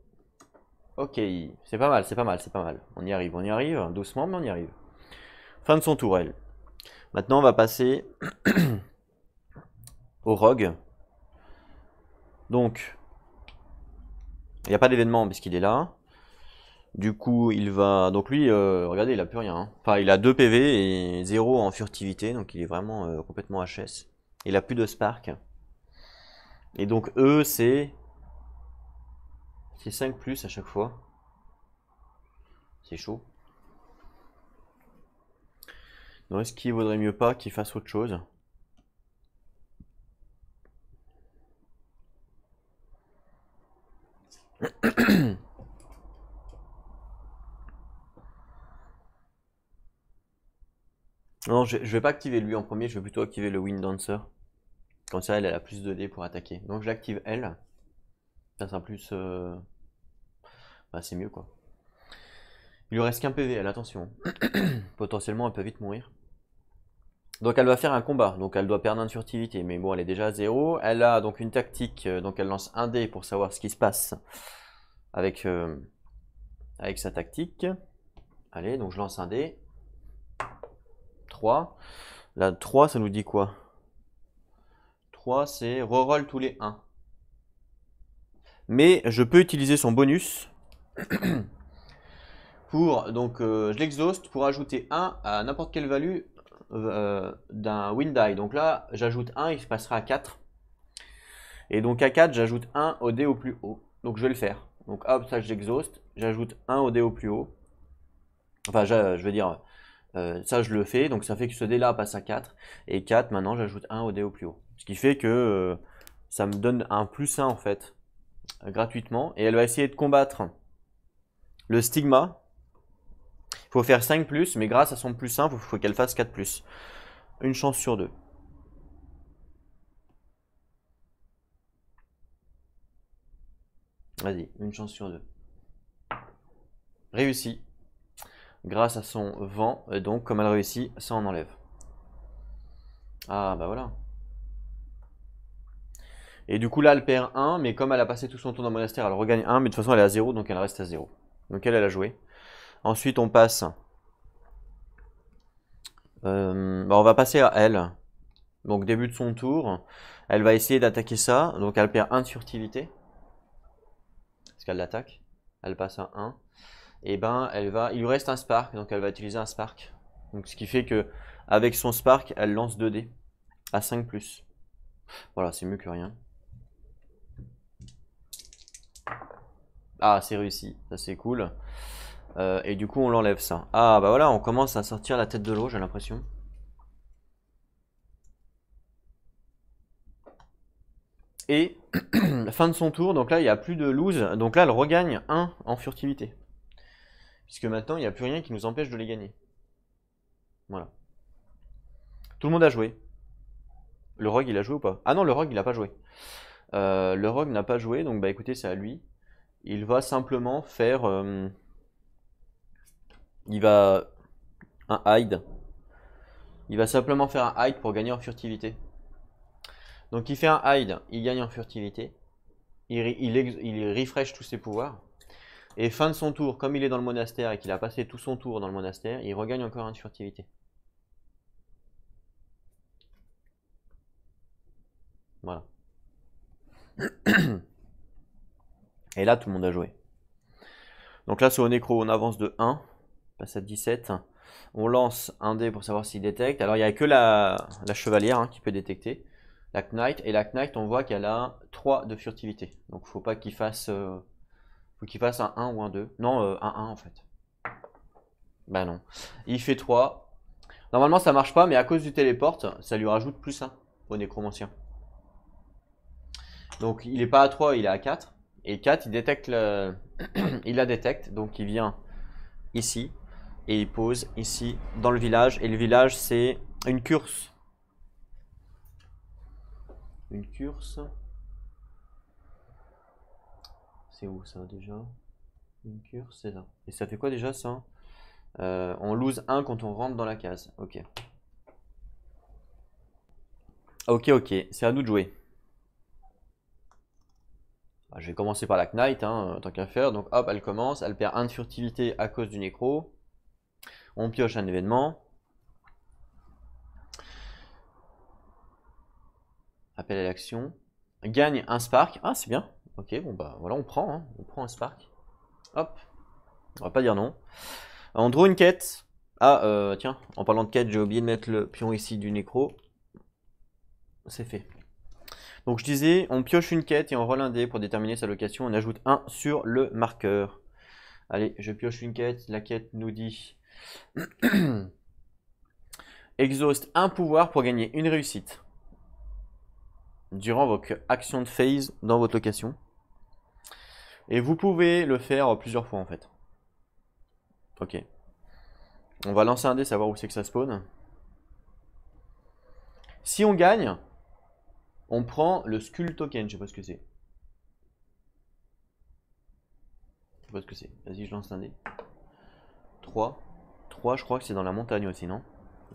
Ok, c'est pas mal, c'est pas mal, c'est pas mal. On y arrive, on y arrive, doucement, mais on y arrive. Fin de son tour, elle. Maintenant, on va passer au rogue. Donc, il n'y a pas d'événement puisqu'il est là. Du coup, il va. Donc lui, euh, regardez, il a plus rien. Hein. Enfin, il a 2 PV et 0 en furtivité, donc il est vraiment euh, complètement HS. Il a plus de Spark. Et donc eux, c'est. C'est 5 plus à chaque fois. C'est chaud. Donc est-ce qu'il vaudrait mieux pas qu'il fasse autre chose Non, je, ne vais pas activer lui en premier, je vais plutôt activer le Wind Dancer. Comme ça, elle, a plus de dés pour attaquer. Donc j'active elle. Ça un plus. Euh, bah, c'est mieux quoi. Il lui reste qu'un PV, elle, attention. Potentiellement, elle peut vite mourir. Donc elle va faire un combat, donc elle doit perdre une furtivité, mais bon elle est déjà à 0. Elle a donc une tactique, donc elle lance un dé pour savoir ce qui se passe avec, euh, avec sa tactique. Allez, donc je lance un dé. 3. La 3, ça nous dit quoi 3, c'est reroll tous les 1. Mais je peux utiliser son bonus pour, donc euh, je l'exhauste pour ajouter 1 à n'importe quelle value euh, d'un wind die. Donc là, j'ajoute 1, il se passera à 4. Et donc à 4, j'ajoute 1 au dé au plus haut. Donc je vais le faire. Donc hop, ça j'exhauste, j'ajoute 1 au dé au plus haut. Enfin, je, je veux dire, euh, ça, je le fais, donc ça fait que ce dé-là passe à 4. Et 4, maintenant, j'ajoute 1 au dé au plus haut. Ce qui fait que euh, ça me donne un plus 1, en fait, gratuitement. Et elle va essayer de combattre le stigma. Il faut faire 5 plus, mais grâce à son plus 1, il faut, faut qu'elle fasse 4 plus. Une chance sur deux. Vas-y, une chance sur deux. Réussi grâce à son vent. Et donc, comme elle réussit, ça en enlève. Ah, bah voilà. Et du coup, là, elle perd 1, mais comme elle a passé tout son tour dans le monastère, elle regagne 1, mais de toute façon, elle est à 0, donc elle reste à 0. Donc, elle, elle a joué. Ensuite, on passe. Euh, bah, on va passer à elle. Donc, début de son tour, elle va essayer d'attaquer ça. Donc, elle perd 1 de furtivité. Parce qu'elle l'attaque. Elle passe à 1 et eh ben elle va, il lui reste un Spark, donc elle va utiliser un Spark. Donc ce qui fait que avec son Spark, elle lance 2 dés à 5 plus. Voilà, c'est mieux que rien. Ah, c'est réussi, ça c'est cool. Euh, et du coup, on l'enlève ça. Ah, bah voilà, on commence à sortir la tête de l'eau, j'ai l'impression. Et fin de son tour, donc là, il n'y a plus de lose. Donc là, elle regagne 1 en furtivité puisque maintenant, il n'y a plus rien qui nous empêche de les gagner. Voilà. Tout le monde a joué. Le Rogue, il a joué ou pas Ah non, le Rogue, il n'a pas joué. Euh, le Rogue n'a pas joué, donc bah écoutez, c'est à lui. Il va simplement faire... Euh, il va... Un hide. Il va simplement faire un hide pour gagner en furtivité. Donc il fait un hide, il gagne en furtivité. Il, il, il refresh tous ses pouvoirs. Et fin de son tour, comme il est dans le monastère et qu'il a passé tout son tour dans le monastère, il regagne encore une furtivité. Voilà. Et là, tout le monde a joué. Donc là, sur nécro. on avance de 1, passe à 17. On lance un dé pour savoir s'il détecte. Alors, il n'y a que la, chevalière hein, qui peut détecter, la Knight. Et la Knight, on voit qu'elle a 3 de furtivité. Donc, il ne faut pas qu'il fasse... Euh, qu'il fasse un 1 ou un 2. Non, euh, un 1 en fait. Bah non. Il fait 3. Normalement ça marche pas, mais à cause du téléporte, ça lui rajoute plus 1 au nécromancien. Donc il est pas à 3, il est à 4. Et 4, il détecte le... il la détecte, donc il vient ici. Et il pose ici dans le village. Et le village c'est une curse. Une curse. C'est où ça déjà Une cure, c'est là. Et ça fait quoi déjà ça euh, On lose un quand on rentre dans la case. Ok. Ok, ok. C'est à nous de jouer. Bah, je vais commencer par la Knight, hein, euh, tant qu'à faire. Donc hop, elle commence. Elle perd 1 de furtivité à cause du nécro. On pioche un événement. Appel à l'action. Gagne un spark. Ah, c'est bien. Ok, bon bah voilà, on prend, hein. on prend un Spark. Hop, on va pas dire non. On draw une quête. Ah, euh, tiens, en parlant de quête, j'ai oublié de mettre le pion ici du nécro. C'est fait. Donc je disais, on pioche une quête et on roll un pour déterminer sa location. On ajoute un sur le marqueur. Allez, je pioche une quête. La quête nous dit... Exhaust un pouvoir pour gagner une réussite. Durant votre action de phase dans votre location. Et vous pouvez le faire euh, plusieurs fois en fait. Ok. On va lancer un dé, savoir où c'est que ça spawn. Si on gagne, on prend le Skull Token, je sais pas ce que c'est. Je sais pas ce que c'est. Vas-y, je lance un dé. 3. 3, je crois que c'est dans la montagne aussi, non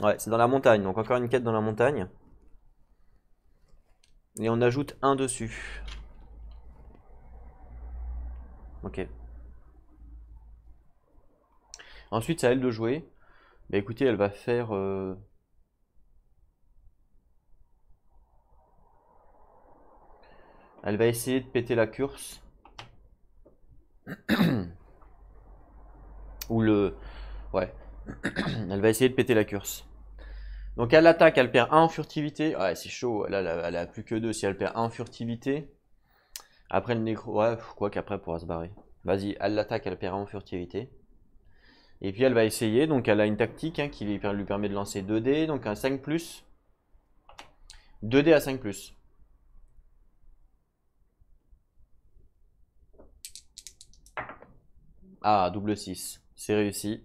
Ouais, c'est dans la montagne, donc encore une quête dans la montagne. Et on ajoute un dessus. Ok. Ensuite, ça à elle de jouer. Bah écoutez, elle va faire... Euh, elle va essayer de péter la curse. Ou le... Ouais. elle va essayer de péter la curse. Donc à l'attaque, elle perd 1 en furtivité. Ouais, c'est chaud. elle a, elle a plus que 2. Si elle perd 1 en furtivité, après le nécro, ouais, quoi qu'après pourra se barrer. Vas-y, elle l'attaque, elle perd en furtivité. Et puis elle va essayer, donc elle a une tactique hein, qui lui permet de lancer 2 dés, donc un 5 plus. 2 dés à 5 plus. Ah, double 6. C'est réussi.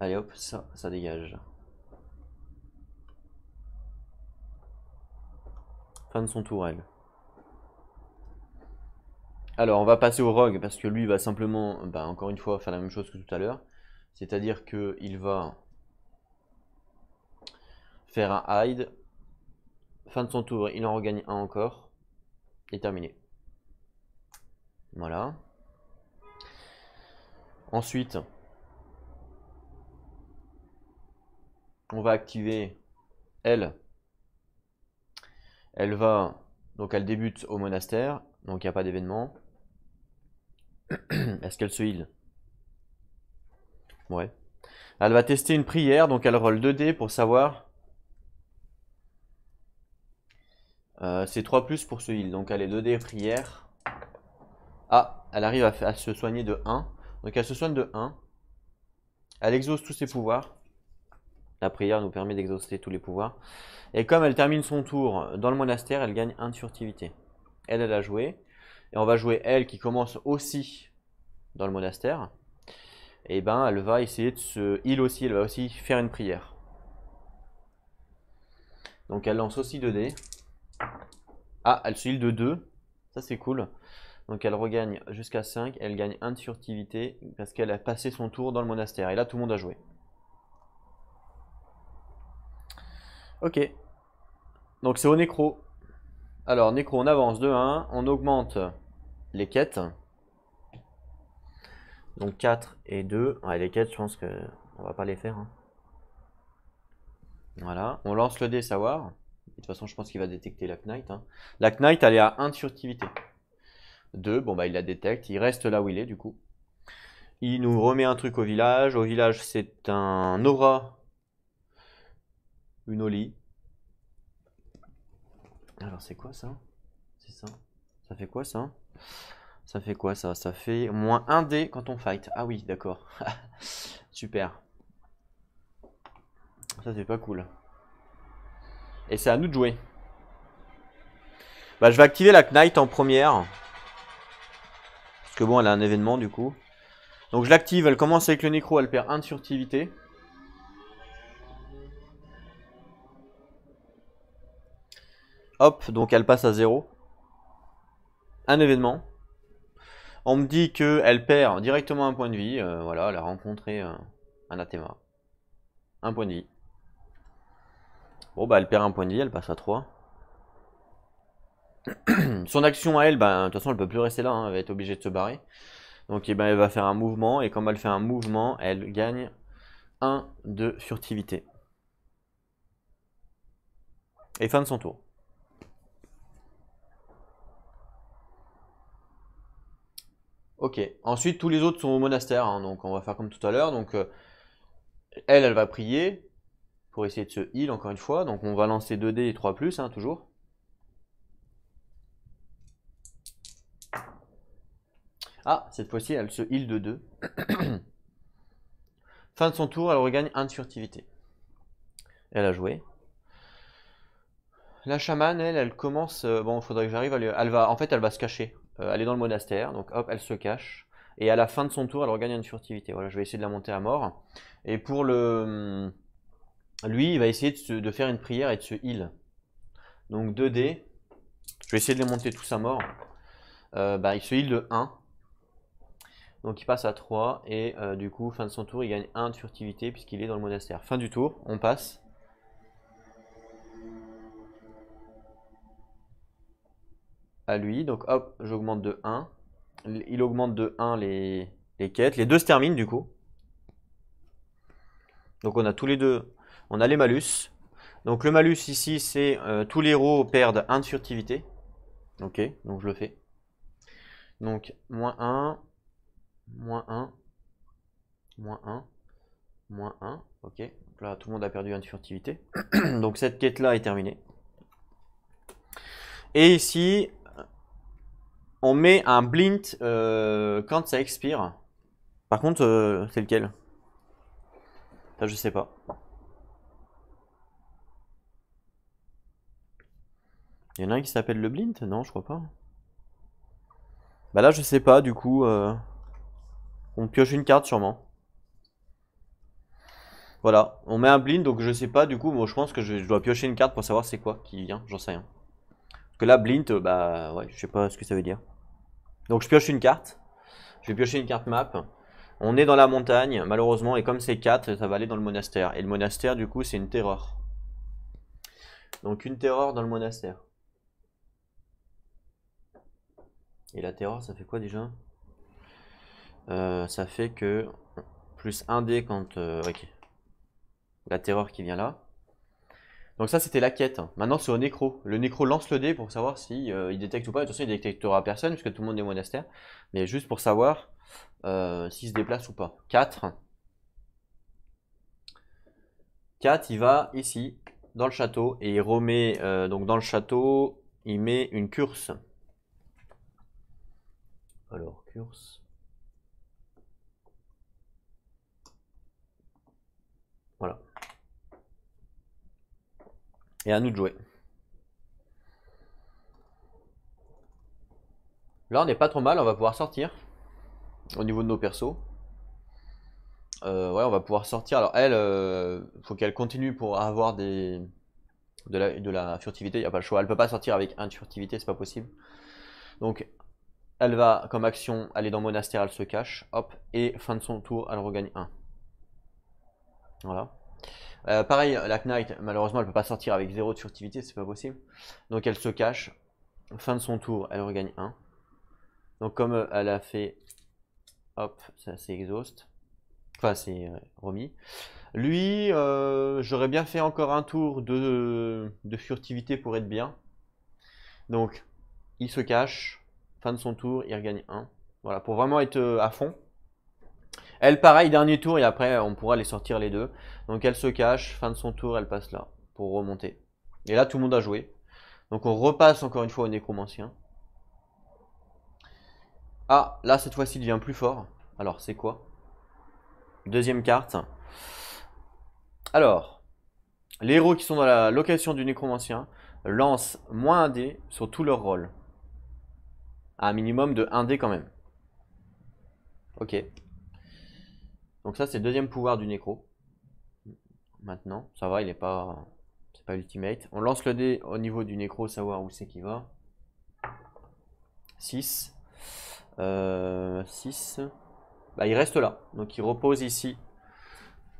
Allez hop, ça, ça dégage. Fin de son tour, elle. Alors, on va passer au rogue parce que lui va simplement, bah, encore une fois, faire la même chose que tout à l'heure. C'est-à-dire qu'il va faire un hide. Fin de son tour, il en regagne un encore. Et terminé. Voilà. Ensuite, on va activer elle. Elle va, donc elle débute au monastère, donc il n'y a pas d'événement. Est-ce qu'elle se heal Ouais. Elle va tester une prière, donc elle rôle 2 d pour savoir. Euh, c'est 3 plus pour se heal, donc elle est 2 d prière. Ah, elle arrive à, se soigner de 1. Donc elle se soigne de 1. Elle exauce tous ses pouvoirs. La prière nous permet d'exaucer tous les pouvoirs. Et comme elle termine son tour dans le monastère, elle gagne 1 de furtivité. Elle, elle a joué et on va jouer elle qui commence aussi dans le monastère, et ben elle va essayer de se heal aussi, elle va aussi faire une prière. Donc elle lance aussi 2 dés. Ah, elle se heal de 2, ça c'est cool. Donc elle regagne jusqu'à 5, elle gagne 1 de surtivité parce qu'elle a passé son tour dans le monastère. Et là tout le monde a joué. Ok. Donc c'est au nécro. Alors nécro on avance de 1, on augmente les quêtes. Donc 4 et 2. les quêtes, je pense que on va pas les faire. Hein. Voilà, on lance le dé savoir. De toute façon, je pense qu'il va détecter la Knight. Hein. La Knight, elle est à 1 de furtivité. 2, bon bah il la détecte, il reste là où il est du coup. Il nous remet un truc au village. Au village, c'est un aura. Une Oli. Alors c'est quoi ça C'est ça ça fait quoi ça Ça fait quoi ça Ça fait moins 1 dé quand on fight. Ah oui, d'accord. Super. Ça c'est pas cool. Et c'est à nous de jouer. Bah je vais activer la Knight en première. Parce que bon, elle a un événement du coup. Donc je l'active, elle commence avec le nécro, elle perd 1 de Hop, donc elle passe à 0 un événement. On me dit qu'elle perd directement un point de vie. Euh, voilà, elle a rencontré euh, un athéma, Un point de vie. Bon, bah, elle perd un point de vie, elle passe à 3. Son action à elle, bah, de toute façon, elle peut plus rester là. Hein, elle va être obligée de se barrer. Donc, eh ben, elle va faire un mouvement. Et comme elle fait un mouvement, elle gagne 1 de furtivité. Et fin de son tour. Ok. Ensuite, tous les autres sont au monastère, hein, donc on va faire comme tout à l'heure. Donc, euh, elle, elle va prier pour essayer de se heal encore une fois. Donc, on va lancer 2 d et 3 plus, hein, toujours. Ah, cette fois-ci, elle se heal de 2. fin de son tour, elle regagne 1 de furtivité. Elle a joué. La chamane, elle, elle commence. Euh, bon, il faudrait que j'arrive. à elle va, en fait, elle va se cacher. Euh, elle est dans le monastère, donc hop, elle se cache. Et à la fin de son tour, elle regagne une furtivité. Voilà, je vais essayer de la monter à mort. Et pour le. Hum, lui, il va essayer de, faire une prière et de se heal. Donc 2D. Je vais essayer de les monter tous à mort. Euh, bah, il se heal de 1. Donc il passe à 3. Et euh, du coup, fin de son tour, il gagne 1 de furtivité puisqu'il est dans le monastère. Fin du tour, on passe. à lui. Donc hop, j'augmente de 1. Il augmente de 1 les, quêtes. Les deux se terminent du coup. Donc on a tous les deux, on a les malus. Donc le malus ici, c'est euh, tous les héros perdent 1 de furtivité. Ok, donc je le fais. Donc moins 1, moins 1, moins 1, moins 1. Ok, là tout le monde a perdu 1 de furtivité. donc cette quête là est terminée. Et ici, on met un blint euh, quand ça expire. Par contre, euh, c'est lequel Ça, je sais pas. Il y en a un qui s'appelle le blint Non, je crois pas. Bah là, je sais pas, du coup. Euh, on pioche une carte sûrement. Voilà, on met un blind, donc je sais pas, du coup, moi je pense que je, dois piocher une carte pour savoir c'est quoi qui vient, j'en sais rien. Parce que là, blind, bah ouais, je sais pas ce que ça veut dire. Donc je pioche une carte. Je vais piocher une carte map. On est dans la montagne, malheureusement, et comme c'est 4, ça va aller dans le monastère. Et le monastère, du coup, c'est une terreur. Donc une terreur dans le monastère. Et la terreur, ça fait quoi déjà euh, Ça fait que... Plus 1 dé quand... Euh, ok. La terreur qui vient là. Donc ça, c'était la quête. Hein. Maintenant, c'est au nécro. Le nécro lance le dé pour savoir si euh, il détecte ou pas. De toute façon, il détectera personne puisque tout le monde est monastère. Mais juste pour savoir euh, s'il se déplace ou pas. 4. 4, il va ici, dans le château. Et il remet, euh, donc dans le château, il met une curse. Alors, curse. Et à nous de jouer. Là, on n'est pas trop mal, on va pouvoir sortir. Au niveau de nos persos. Euh, ouais, on va pouvoir sortir. Alors, elle, euh, faut qu'elle continue pour avoir des... de, la, furtivité. Il n'y a pas le choix. Elle peut pas sortir avec un de furtivité, c'est pas possible. Donc, elle va, comme action, aller dans monastère, elle se cache. Hop, et fin de son tour, elle regagne 1. Voilà. Euh, pareil, la Knight, malheureusement, elle ne peut pas sortir avec zéro de furtivité, c'est pas possible. Donc elle se cache. Fin de son tour, elle regagne 1. Donc comme euh, elle a fait... Hop, ça c'est exhaust. Enfin, c'est euh, remis. Lui, j'aurais bien fait encore un tour de, de furtivité pour être bien. Donc, il se cache. Fin de son tour, il regagne 1. Voilà, pour vraiment être à fond. Elle, pareil, dernier tour, et après, on pourra les sortir les deux. Donc, elle se cache, fin de son tour, elle passe là, pour remonter. Et là, tout le monde a joué. Donc, on repasse encore une fois au nécromancien. Ah, là, cette fois-ci, il devient plus fort. Alors, c'est quoi Deuxième carte. Alors, les héros qui sont dans la location du nécromancien lancent moins un dé sur leur rôle à Un minimum de 1 dé quand même. Ok. Donc ça c'est le deuxième pouvoir du nécro. Maintenant, ça va, il n'est pas... C'est pas ultimate. On lance le dé au niveau du nécro, savoir où c'est qu'il va. 6. 6. Euh, bah, il reste là. Donc il repose ici.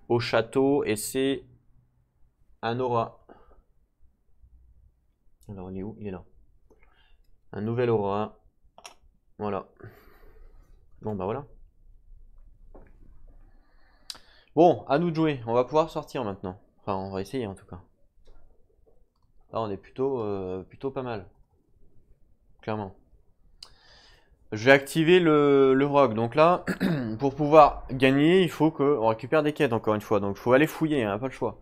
Au château. Et c'est un aura. Alors il est où Il est là. Un nouvel aura. Voilà. Bon bah voilà. Bon, à nous de jouer. On va pouvoir sortir maintenant. Enfin, on va essayer en tout cas. Là, on est plutôt, euh, plutôt pas mal. Clairement. Je vais activer le, le rogue. Donc là, pour pouvoir gagner, il faut qu'on récupère des quêtes encore une fois. Donc il faut aller fouiller, hein, pas le choix.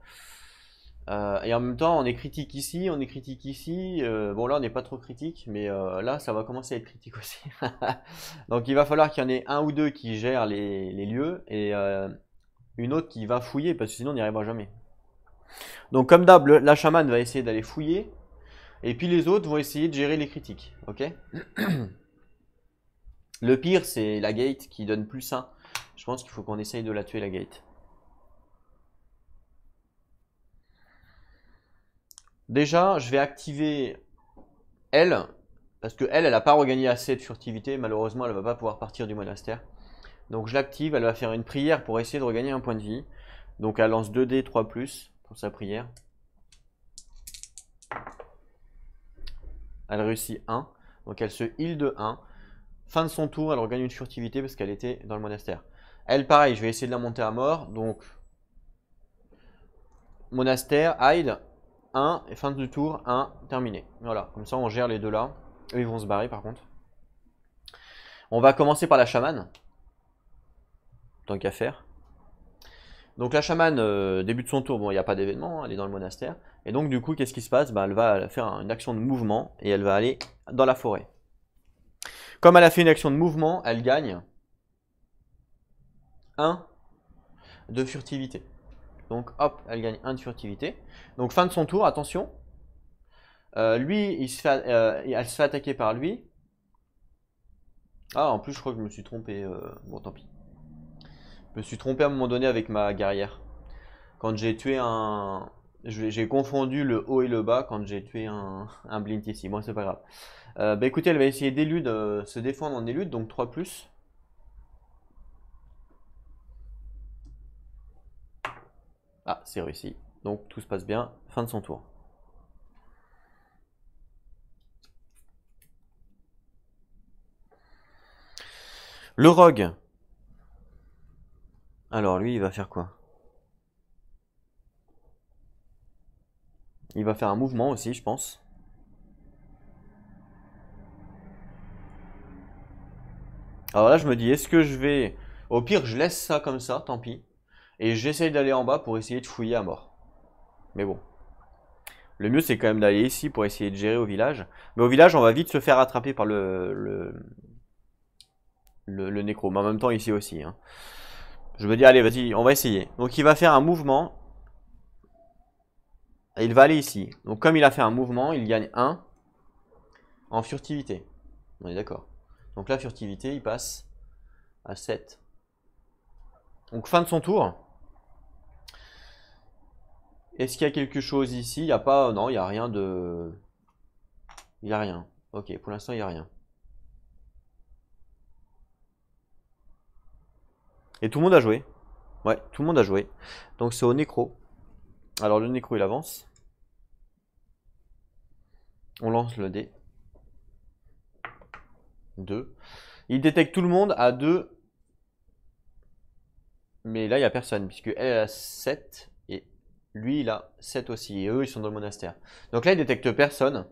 Euh, et en même temps, on est critique ici, on est critique ici. Euh, bon là, on n'est pas trop critique, mais là, ça va commencer à être critique aussi. Donc il va falloir qu'il y en ait un ou deux qui gèrent les, les lieux. Et une autre qui va fouiller, parce que sinon on n'y arrivera jamais. Donc comme d'hab, la chamane va essayer d'aller fouiller, et puis les autres vont essayer de gérer les critiques, ok Le pire, c'est la gate qui donne plus 1. Je pense qu'il faut qu'on essaye de la tuer, la gate. Déjà, je vais activer elle, parce que elle, elle n'a pas regagné assez de furtivité. Malheureusement, elle ne va pas pouvoir partir du monastère. Donc je l'active, elle va faire une prière pour essayer de regagner un point de vie. Donc elle lance 2D 3 pour sa prière. Elle réussit 1. Donc elle se heal de 1. Fin de son tour, elle regagne une furtivité parce qu'elle était dans le monastère. Elle, pareil, je vais essayer de la monter à mort. Donc monastère, hide, 1, et fin de tour, 1, terminé. Voilà, comme ça on gère les deux là. Eux, ils vont se barrer par contre. On va commencer par la chamane tant qu'à faire. Donc la chamane, euh, début de son tour, bon, il n'y a pas d'événement, hein, elle est dans le monastère. Et donc du coup, qu'est-ce qui se passe ben, Elle va faire une action de mouvement et elle va aller dans la forêt. Comme elle a fait une action de mouvement, elle gagne 1 de furtivité. Donc hop, elle gagne 1 de furtivité. Donc fin de son tour, attention. Euh, lui, il euh, elle se fait attaquer par lui. Ah, en plus, je crois que je me suis trompé. bon, tant pis. Je me suis trompé à un moment donné avec ma guerrière. Quand j'ai tué un. J'ai confondu le haut et le bas quand j'ai tué un, blind ici. Bon, c'est pas grave. Euh, bah écoutez, elle va essayer d'élude, euh, se défendre en élude, donc 3 plus. Ah, c'est réussi. Donc tout se passe bien. Fin de son tour. Le rogue. Alors lui, il va faire quoi Il va faire un mouvement aussi, je pense. Alors là, je me dis, est-ce que je vais... Au pire, je laisse ça comme ça, tant pis. Et j'essaye d'aller en bas pour essayer de fouiller à mort. Mais bon. Le mieux, c'est quand même d'aller ici pour essayer de gérer au village. Mais au village, on va vite se faire attraper par le... Le, le, nécro. Mais en même temps, ici aussi. Hein. Je me dis, allez, vas-y, on va essayer. Donc il va faire un mouvement. il va aller ici. Donc comme il a fait un mouvement, il gagne 1 en furtivité. On est d'accord. Donc la furtivité, il passe à 7. Donc fin de son tour. Est-ce qu'il y a quelque chose ici Il n'y a pas... Non, il n'y a rien de... Il n'y a rien. Ok, pour l'instant, il n'y a rien. Et tout le monde a joué. Ouais, tout le monde a joué. Donc c'est au nécro. Alors le nécro, il avance. On lance le dé. 2. Il détecte tout le monde à 2. Mais là il n'y a personne, puisque elle a 7 et lui il a 7 aussi. Et eux ils sont dans le monastère. Donc là il détecte personne.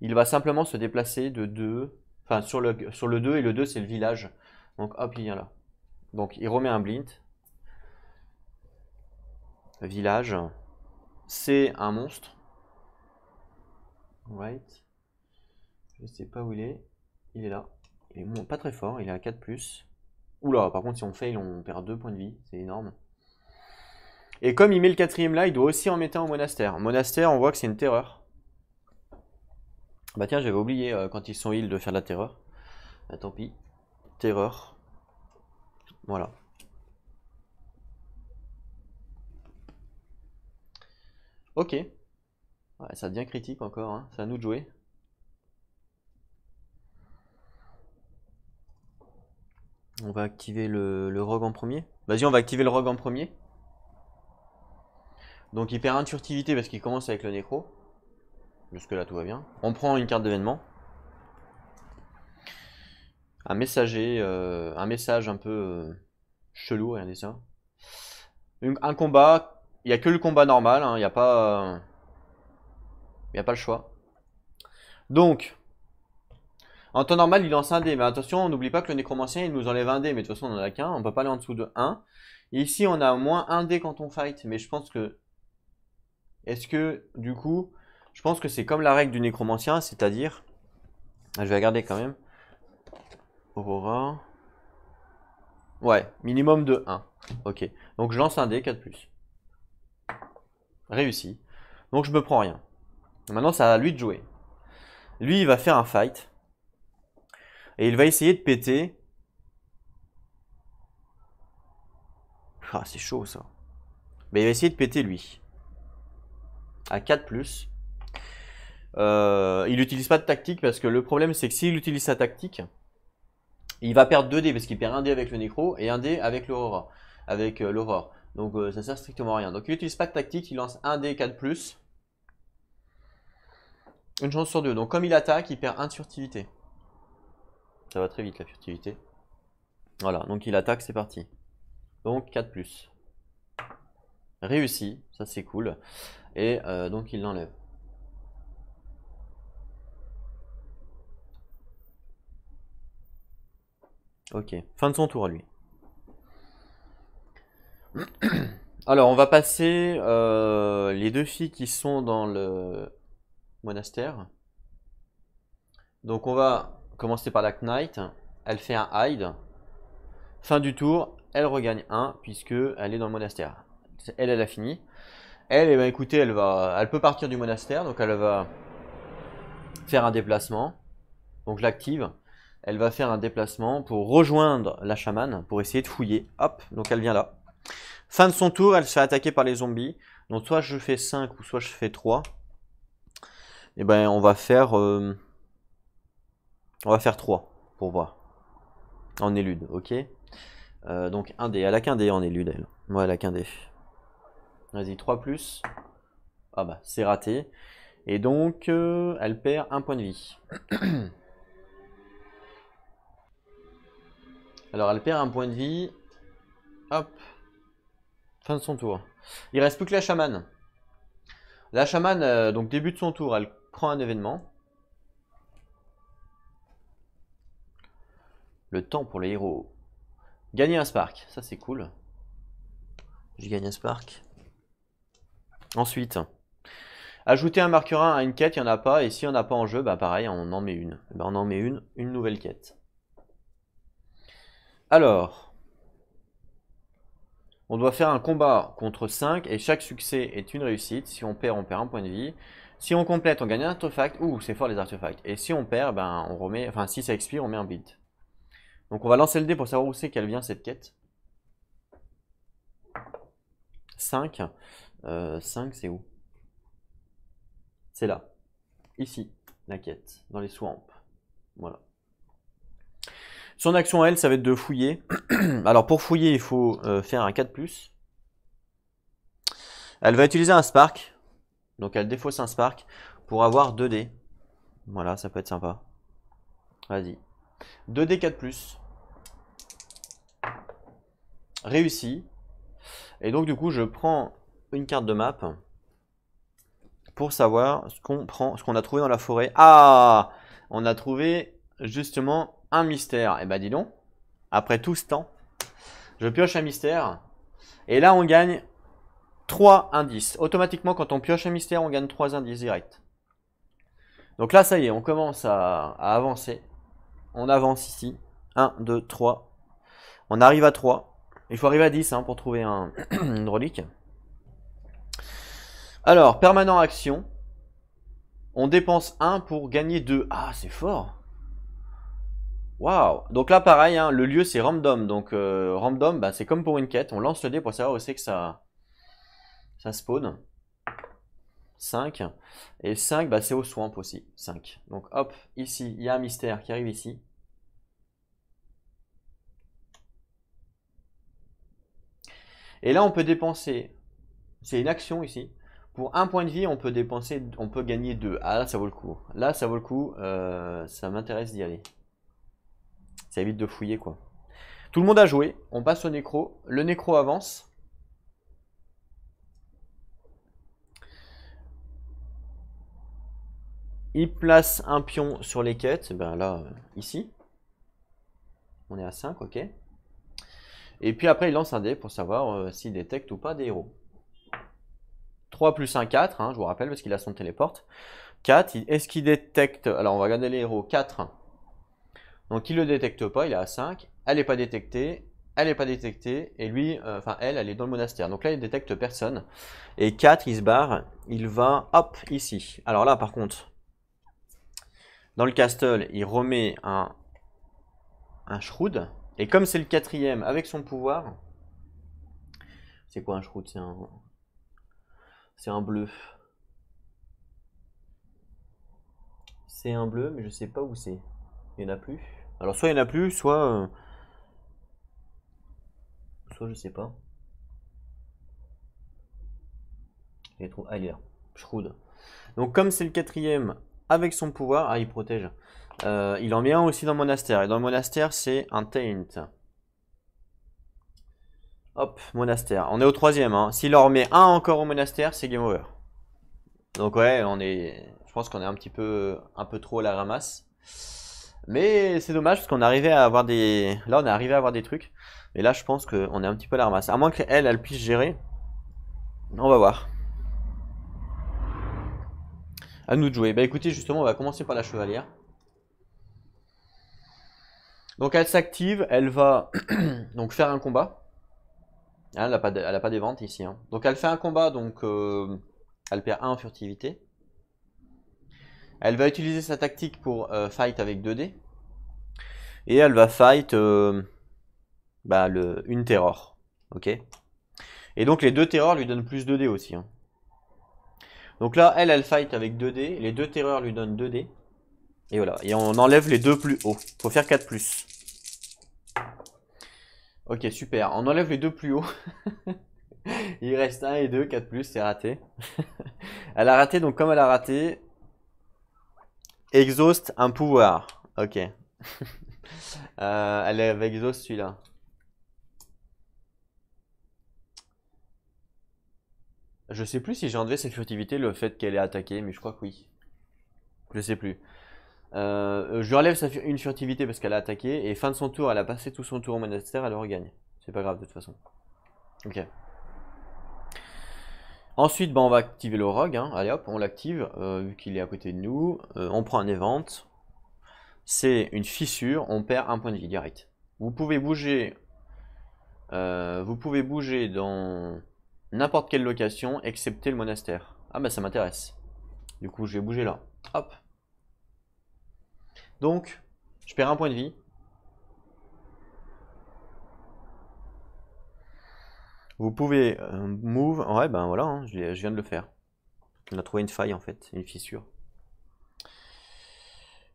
Il va simplement se déplacer de 2. Enfin sur le, sur le 2 et le 2 c'est le village. Donc hop il vient là. Donc il remet un blind. Village. C'est un monstre. Right. Je ne sais pas où il est. Il est là. Il est pas très fort. Il est à 4 plus. Oula, par contre, si on fail, on perd 2 points de vie. C'est énorme. Et comme il met le quatrième là, il doit aussi en mettre un au monastère. monastère, on voit que c'est une terreur. Bah tiens, j'avais oublié euh, quand ils sont heal de faire de la terreur. Bah, tant pis. Terreur. Voilà. Ok. ça devient critique encore, hein. c'est à nous de jouer. On va activer le, le rogue en premier. Vas-y, on va activer le rogue en premier. Donc il perd intuitivité parce qu'il commence avec le nécro. Jusque là tout va bien. On prend une carte d'événement un messager, euh, un message un peu euh, chelou, regardez ça. un combat, il n'y a que le combat normal, hein, il n'y a pas. Il a pas le choix. Donc, en temps normal, il lance un dé, mais attention, on n'oublie pas que le nécromancien, il nous enlève un dé, mais de toute façon, on en a qu'un, on peut pas aller en dessous de 1. Et ici, on a moins un dé quand on fight, mais je pense que. Est-ce que, du coup, je pense que c'est comme la règle du nécromancien, c'est-à-dire. Je vais regarder quand même. Aurora. Ouais, minimum de 1. Ok. Donc je lance un dé, 4 Réussi. Donc je me prends rien. Maintenant, c'est à lui de jouer. Lui, il va faire un fight. Et il va essayer de péter. Ah, c'est chaud ça. Mais il va essayer de péter lui. À 4 euh, il n'utilise pas de tactique parce que le problème c'est que s'il utilise sa tactique, il va perdre 2 dés parce qu'il perd un dé avec le nécro et un dé avec l'aurore. Avec euh, l'aurore. Donc euh, ça sert strictement à rien. Donc il n'utilise pas de tactique, il lance 1 dé 4 plus. Une chance sur deux. Donc comme il attaque, il perd 1 de furtivité. Ça va très vite la furtivité. Voilà, donc il attaque, c'est parti. Donc 4 plus. Réussi, ça c'est cool. Et euh, donc il l'enlève. Ok, fin de son tour à lui. Alors, on va passer euh, les deux filles qui sont dans le monastère. Donc, on va commencer par la Knight. Elle fait un hide. Fin du tour, elle regagne 1 puisque elle est dans le monastère. Elle, elle a fini. Elle, eh ben, écoutez, elle, va, elle peut partir du monastère, donc elle va faire un déplacement. Donc, je l'active elle va faire un déplacement pour rejoindre la chamane, pour essayer de fouiller. Hop, donc elle vient là. Fin de son tour, elle se fait attaquer par les zombies. Donc soit je fais 5 ou soit je fais 3. Et eh ben on va faire... Euh, on va faire 3 pour voir. En élude, ok euh, Donc un dé, elle a qu'un dé en élude elle. Ouais, elle a qu'un dé. Vas-y, 3 plus. Ah bah, c'est raté. Et donc, euh, elle perd un point de vie. Alors elle perd un point de vie. Hop. Fin de son tour. Il reste plus que la chamane. La chamane, euh, donc début de son tour, elle prend un événement. Le temps pour les héros. Gagner un spark, ça c'est cool. J'ai gagne un spark. Ensuite, ajouter un marqueur à une quête, il n'y en a pas. Et si en a pas en jeu, bah pareil, on en met une. Eh ben, on en met une, une nouvelle quête. Alors, on doit faire un combat contre 5 et chaque succès est une réussite. Si on perd, on perd un point de vie. Si on complète, on gagne un artefact. Ouh, c'est fort les artefacts. Et si on perd, ben on remet. Enfin, si ça expire, on met un bid. Donc on va lancer le dé pour savoir où c'est qu'elle vient cette quête. 5. 5, euh, c'est où C'est là. Ici, la quête, dans les swamps. Voilà. Son action elle, ça va être de fouiller. Alors pour fouiller, il faut euh, faire un 4 ⁇ Elle va utiliser un Spark. Donc elle défausse un Spark pour avoir 2 dés. Voilà, ça peut être sympa. Vas-y. 2 d 4 ⁇ Réussi. Et donc du coup, je prends une carte de map pour savoir ce qu'on ce qu'on a trouvé dans la forêt. Ah On a trouvé justement un mystère. Et eh ben dis donc, après tout ce temps, je pioche un mystère. Et là, on gagne 3 indices. Automatiquement, quand on pioche un mystère, on gagne 3 indices directs. Donc là, ça y est, on commence à, avancer. On avance ici. 1, 2, 3. On arrive à 3. Il faut arriver à 10 hein, pour trouver un, une relique. Alors, permanent action. On dépense 1 pour gagner 2. Ah, c'est fort. Waouh Donc là, pareil, hein, le lieu, c'est random. Donc euh, random, bah, c'est comme pour une quête. On lance le dé pour savoir où c'est que ça, ça spawn. 5. Et 5, bah, c'est au swamp aussi. 5. Donc hop, ici, il y a un mystère qui arrive ici. Et là, on peut dépenser. C'est une action ici. Pour un point de vie, on peut dépenser, on peut gagner 2. Ah là, ça vaut le coup. Là, ça vaut le coup. Euh, ça m'intéresse d'y aller ça évite de fouiller quoi. Tout le monde a joué, on passe au nécro, le nécro avance. Il place un pion sur les quêtes, ben là, euh, ici. On est à 5, ok. Et puis après, il lance un dé pour savoir euh, s'il détecte ou pas des héros. 3 plus 1, 4, hein, je vous rappelle, parce qu'il a son téléporte. 4, est-ce qu'il détecte, alors on va regarder les héros, 4, donc il ne le détecte pas, il est à 5, elle n'est pas détectée, elle n'est pas détectée, et lui, euh, enfin elle, elle est dans le monastère. Donc là, il détecte personne. Et 4, il se barre, il va, hop, ici. Alors là, par contre, dans le castle, il remet un, un shroud. Et comme c'est le quatrième avec son pouvoir, c'est quoi un shroud C'est un, c'est bleu. C'est un bleu, mais je sais pas où c'est. Il n'y en a plus. Alors soit il n'y en a plus, soit... Euh, soit je sais pas. il les trouve ailleurs. Shroud. Donc comme c'est le quatrième avec son pouvoir... Ah, il protège. Euh, il en met un aussi dans le monastère. Et dans le monastère, c'est un taint. Hop, monastère. On est au troisième. Hein. S'il en met un encore au monastère, c'est game over. Donc ouais, on est... Je pense qu'on est un petit peu, un peu trop à la ramasse. Mais c'est dommage parce qu'on arrivait à avoir des. Là, on est arrivé à avoir des trucs. mais là, je pense qu'on est un petit peu à la ramasse. À moins qu'elle, elle, elle puisse gérer. On va voir. À nous de jouer. Bah écoutez, justement, on va commencer par la chevalière. Donc elle s'active, elle va donc faire un combat. Ah, elle n'a pas, de... pas, des ventes ici. Hein. Donc elle fait un combat, donc euh, elle perd 1 en furtivité. Elle va utiliser sa tactique pour euh, fight avec 2D. Et elle va fight euh, bah, le, une terreur. Ok Et donc les deux terreurs lui donnent plus 2 dés aussi. Hein. Donc là, elle, elle fight avec 2D. Les deux terreurs lui donnent 2D. Et voilà. Et on enlève les deux plus hauts. Faut faire 4 plus. Ok, super. On enlève les deux plus hauts. Il reste 1 et 2, 4 plus, c'est raté. elle a raté, donc comme elle a raté, Exhaust un pouvoir. Ok. Euh, elle est Exhaust celui-là. Je sais plus si j'ai enlevé cette furtivité, le fait qu'elle ait attaqué, mais je crois que oui. Je sais plus. Euh, je lui enlève sa, une furtivité parce qu'elle a attaqué, et fin de son tour, elle a passé tout son tour au monastère, elle regagne. C'est pas grave de toute façon. Ok. Ensuite, bah, on va activer le rogue. Hein. Allez hop, on l'active euh, vu qu'il est à côté de nous. Euh, on prend un event. C'est une fissure. On perd un point de vie direct. Vous pouvez bouger. Euh, vous pouvez bouger dans n'importe quelle location, excepté le monastère. Ah bah ça m'intéresse. Du coup, je vais bouger là. Hop. Donc, je perds un point de vie. Vous pouvez euh, move. Ouais, ben voilà, hein, je, viens de le faire. On a trouvé une faille en fait, une fissure.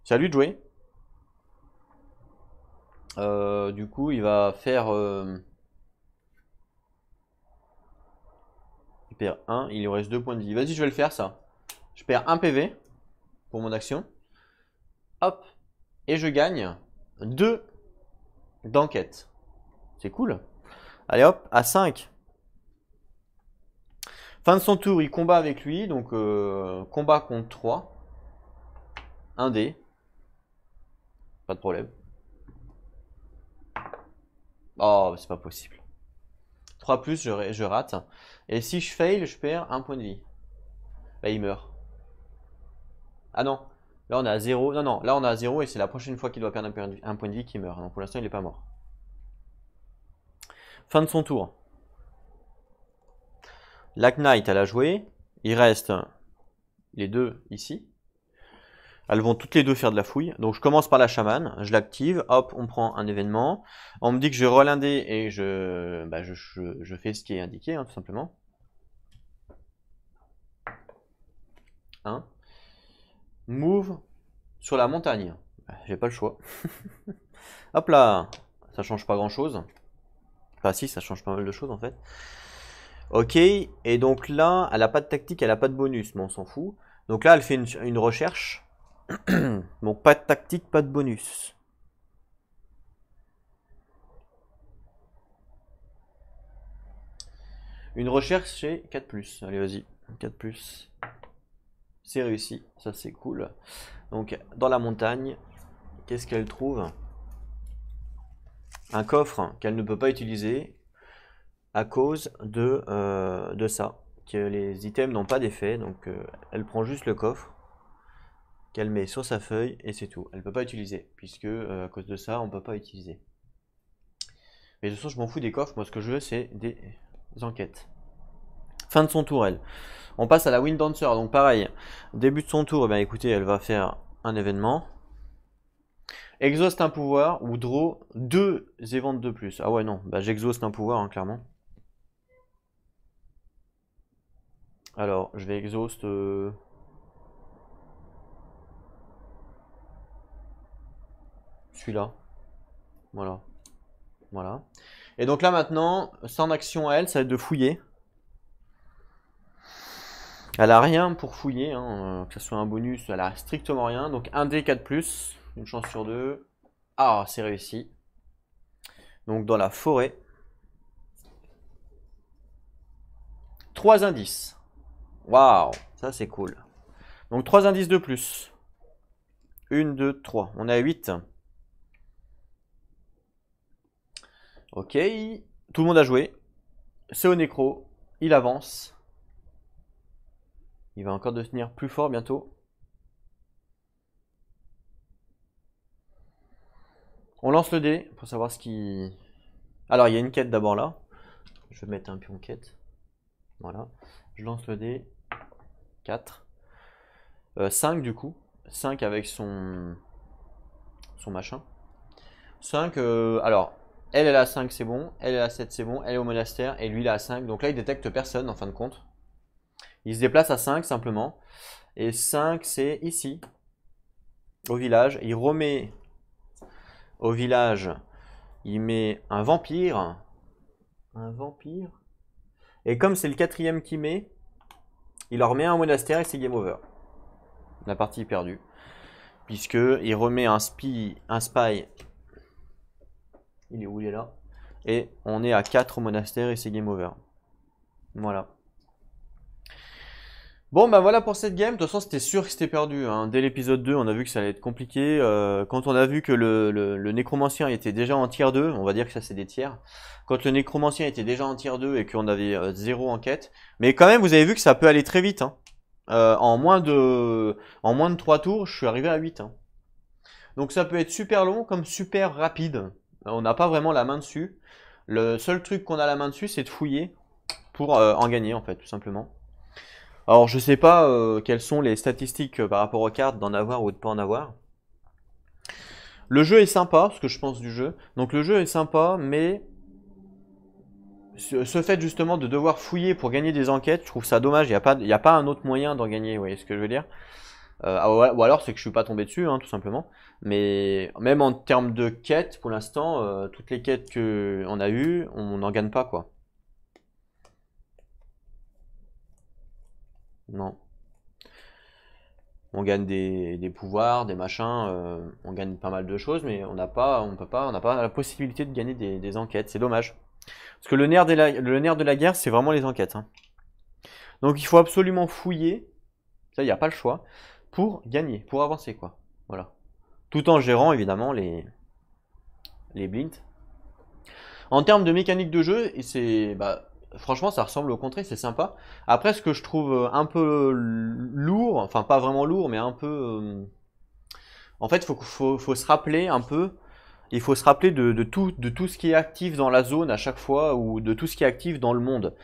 Salut à lui de jouer. Euh, du coup, il va faire. Euh, il perd 1, il lui reste 2 points de vie. Vas-y, je vais le faire ça. Je perds 1 PV pour mon action. Hop. Et je gagne 2 d'enquête. C'est cool. Allez hop, à 5. Fin de son tour, il combat avec lui, donc euh, combat contre 3. 1 dé. Pas de problème. Oh, c'est pas possible. 3 plus, je, rate. Et si je fail, je perds un point de vie. Bah, il meurt. Ah non, là on a 0. Non, non, là on a 0 et c'est la prochaine fois qu'il doit perdre un point de vie, vie qu'il meurt. Donc pour l'instant, il n'est pas mort. Fin de son tour. La Knight, elle a joué. Il reste les deux ici. Elles vont toutes les deux faire de la fouille. Donc je commence par la chamane, je l'active, hop, on prend un événement. On me dit que je vais et bah, je, je, fais ce qui est indiqué, hein, tout simplement. 1. Move sur la montagne. Bah, j'ai pas le choix. hop là, ça change pas grand chose. Enfin si, ça change pas mal de choses en fait. Ok, et donc là, elle n'a pas de tactique, elle n'a pas de bonus, mais on s'en fout. Donc là, elle fait une, recherche. donc pas de tactique, pas de bonus. Une recherche chez 4+. Allez, vas-y, 4+. C'est réussi, ça c'est cool. Donc, dans la montagne, qu'est-ce qu'elle trouve Un coffre qu'elle ne peut pas utiliser, à cause de, euh, de ça, que les items n'ont pas d'effet, donc euh, elle prend juste le coffre qu'elle met sur sa feuille et c'est tout. Elle ne peut pas utiliser, puisque euh, à cause de ça, on ne peut pas utiliser. Mais de toute façon, je m'en fous des coffres, moi ce que je veux, c'est des enquêtes. Fin de son tour, elle. On passe à la Wind Dancer, donc pareil, début de son tour, eh bien, écoutez, elle va faire un événement. Exhauste un pouvoir ou draw deux éventes de plus. Ah ouais, non, bah, j'exauce un pouvoir, hein, clairement. Alors, je vais exhaust... Euh, celui-là. Voilà. Voilà. Et donc là maintenant, sans action à elle, ça va être de fouiller. Elle a rien pour fouiller, hein, euh, que ce soit un bonus, elle a strictement rien. Donc un D4 ⁇ une chance sur deux. Ah, c'est réussi. Donc dans la forêt. Trois indices. Waouh, ça c'est cool. Donc 3 indices de plus. 1, 2, 3. On a à 8. Ok. Tout le monde a joué. C'est au nécro. Il avance. Il va encore devenir plus fort bientôt. On lance le dé pour savoir ce qui... Alors, il y a une quête d'abord là. Je vais mettre un pion quête. Voilà. Je lance le dé. 4. 5 euh, du coup. 5 avec son, son machin. 5, euh, alors, elle est à 5, c'est bon. Elle est à 7, c'est bon. Elle est au monastère et lui, il est à 5. Donc là, il détecte personne en fin de compte. Il se déplace à 5 simplement. Et 5, c'est ici, au village. Il remet au village, il met un vampire. Un vampire. Et comme c'est le quatrième qui met, il en remet un monastère et c'est game over. La partie est perdue. Puisque il remet un spy, un spy. Il est où il est là Et on est à 4 monastères et c'est game over. Voilà. Bon, bah voilà pour cette game. De toute façon, c'était sûr que c'était perdu. Hein. Dès l'épisode 2, on a vu que ça allait être compliqué. Euh, quand on a vu que le, nécromancien était déjà en tier 2, on va dire que ça c'est des tiers. Quand le nécromancien était déjà en tier 2 et qu'on avait 0 euh, zéro enquête. Mais quand même, vous avez vu que ça peut aller très vite. Hein. Euh, en, moins de, en moins de 3 tours, je suis arrivé à 8. Hein. Donc ça peut être super long comme super rapide. On n'a pas vraiment la main dessus. Le seul truc qu'on a la main dessus, c'est de fouiller pour en gagner en fait, tout simplement. Alors je sais pas euh, quelles sont les statistiques euh, par rapport aux cartes, d'en avoir ou de pas en avoir. Le jeu est sympa, ce que je pense du jeu. Donc le jeu est sympa, mais ce fait justement de devoir fouiller pour gagner des enquêtes, je trouve ça dommage. Il n'y a, pas, a pas un autre moyen d'en gagner, vous voyez ce que je veux dire euh, Ou alors c'est que je suis pas tombé dessus, hein, tout simplement. Mais même en termes de quêtes, pour l'instant, toutes les quêtes qu'on a eues, on n'en gagne pas, quoi. Non. On gagne des, pouvoirs, des machins, euh, on gagne pas mal de choses, mais on n'a pas, on peut pas, on n'a pas la possibilité de gagner des, enquêtes. C'est dommage. Parce que le nerf de la, le nerf de la guerre, c'est vraiment les enquêtes. Hein. Donc il faut absolument fouiller. Ça, il n'y a pas le choix. Pour gagner, pour avancer, quoi. Voilà. Tout en gérant, évidemment, les, les blinds. En termes de mécanique de jeu, c'est bah, franchement, ça ressemble au contraire, c'est sympa. Après, ce que je trouve euh, un peu lourd, enfin pas vraiment lourd, mais un peu... Euh, en fait, il faut, se rappeler un peu, il faut se rappeler de, tout, de tout ce qui est actif dans la zone à chaque fois, ou de tout ce qui est actif dans le monde.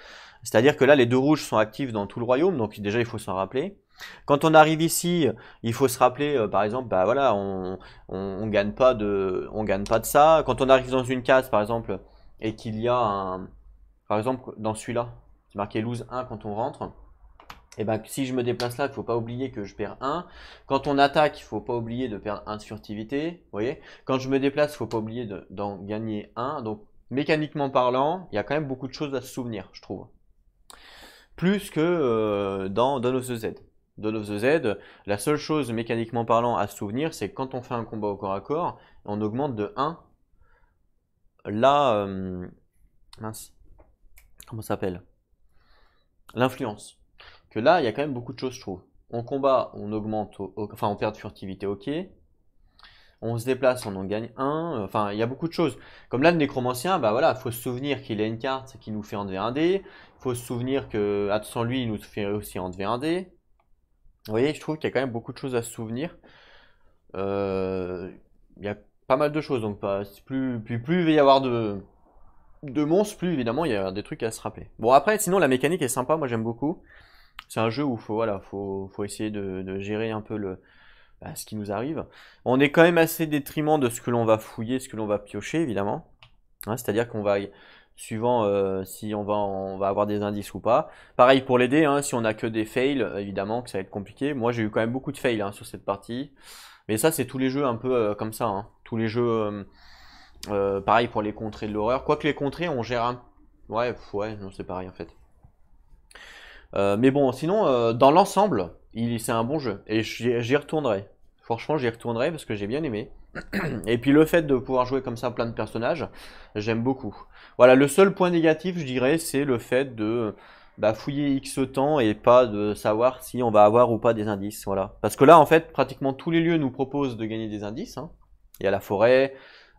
C'est-à-dire que là, les deux rouges sont actifs dans tout le royaume, donc déjà, il faut s'en rappeler. Quand on arrive ici, il faut se rappeler, euh, par exemple, bah voilà, on, on, gagne pas de, on gagne pas de ça. Quand on arrive dans une case, par exemple, et qu'il y a un, par exemple, dans celui-là, qui marquait lose 1 quand on rentre, et eh ben, si je me déplace là, il ne faut pas oublier que je perds 1. Quand on attaque, il ne faut pas oublier de perdre 1 de furtivité. voyez Quand je me déplace, il ne faut pas oublier d'en gagner 1. Donc, mécaniquement parlant, il y a quand même beaucoup de choses à se souvenir, je trouve. Plus que euh, dans Dawn of the Z. Dawn of the Z, la seule chose mécaniquement parlant à se souvenir, c'est quand on fait un combat au corps à corps, on augmente de 1 là, euh, mince, comment ça s'appelle L'influence. Que là, il y a quand même beaucoup de choses, je trouve. On combat, on augmente, enfin on perd de furtivité, ok. On se déplace, on en gagne un. Enfin, il y a beaucoup de choses. Comme là, le nécromancien, bah voilà, faut se souvenir qu'il a une carte qui nous fait enlever un dé. Faut se souvenir que, sans lui, il nous fait aussi enlever un dé. Vous voyez, je trouve qu'il y a quand même beaucoup de choses à se souvenir. Euh, il y a pas mal de choses, donc plus, plus, plus il va y avoir de, de monstres, plus évidemment il y a des trucs à se rappeler. Bon après sinon la mécanique est sympa, moi j'aime beaucoup. C'est un jeu où faut voilà, faut, essayer de, gérer un peu le bah, ce qui nous arrive. On est quand même assez détriment de ce que l'on va fouiller, ce que l'on va piocher évidemment. Hein, c'est-à-dire qu'on va suivant euh, si on va, on va avoir des indices ou pas. Pareil pour les dés, hein, si on a que des fails, évidemment que ça va être compliqué. Moi j'ai eu quand même beaucoup de fails hein, sur cette partie. Mais ça c'est tous les jeux un peu euh, comme ça. Tous les jeux... Euh, euh, pareil pour les contrées de l'horreur. Quoique les contrées, on gère un... Ouais, ouais, non, c'est pareil en fait. Euh, mais bon, sinon, euh, dans l'ensemble, il, c'est un bon jeu. Et j'y retournerai. Franchement, j'y retournerai parce que j'ai bien aimé. Et puis le fait de pouvoir jouer comme ça plein de personnages, j'aime beaucoup. Voilà, le seul point négatif, je dirais, c'est le fait de bah, fouiller X temps et pas de savoir si on va avoir ou pas des indices. Voilà. Parce que là, en fait, pratiquement tous les lieux nous proposent de gagner des indices. Hein. Il y a la forêt,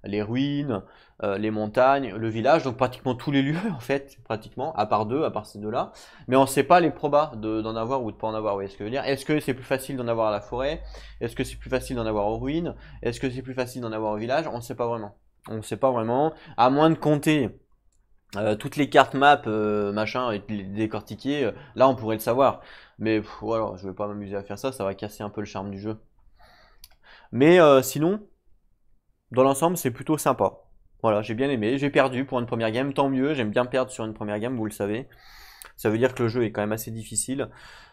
les ruines, euh, les montagnes, le village, donc pratiquement tous les lieux en fait, pratiquement, à part deux, à part ces deux-là. Mais on ne sait pas les probas d'en avoir ou de ne pas en avoir, vous voyez ce que je veux dire. Est-ce que c'est plus facile d'en avoir à la forêt Est-ce que c'est plus facile d'en avoir aux ruines Est-ce que c'est plus facile d'en avoir au village On ne sait pas vraiment. On ne sait pas vraiment, à moins de compter euh, toutes les cartes maps, euh, machin, et les décortiquer, là on pourrait le savoir. Mais voilà, je je vais pas m'amuser à faire ça, ça va casser un peu le charme du jeu. Mais sinon, dans l'ensemble, c'est plutôt sympa. Voilà, j'ai bien aimé. J'ai perdu pour une première game, tant mieux. J'aime bien perdre sur une première game, vous le savez. Ça veut dire que le jeu est quand même assez difficile,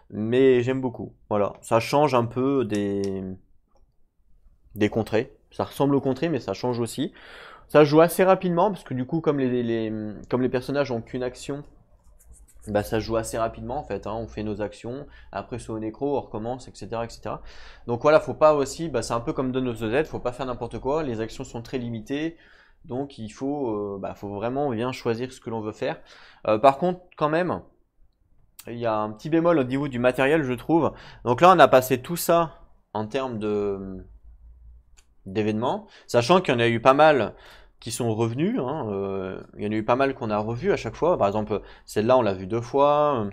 mais j'aime beaucoup. Voilà, ça change un peu des des contrées. Ça ressemble aux contrées, mais ça change aussi. Ça joue assez rapidement parce que du coup, comme les, comme les personnages ont qu'une action, bah, ça joue assez rapidement en fait. Hein. On fait nos actions, après son au nécro, on recommence, etc., etc. Donc voilà, faut pas aussi, bah, c'est un peu comme nos nos the ne faut pas faire n'importe quoi. Les actions sont très limitées, donc il faut, euh, bah, faut vraiment bien choisir ce que l'on veut faire. Euh, par contre, quand même, il y a un petit bémol au niveau du matériel, je trouve. Donc là, on a passé tout ça en termes de d'événements, sachant qu'il y en a eu pas mal qui sont revenus. Hein, euh, il y en a eu pas mal qu'on a revu à chaque fois. Par exemple, celle-là, on l'a vu deux fois.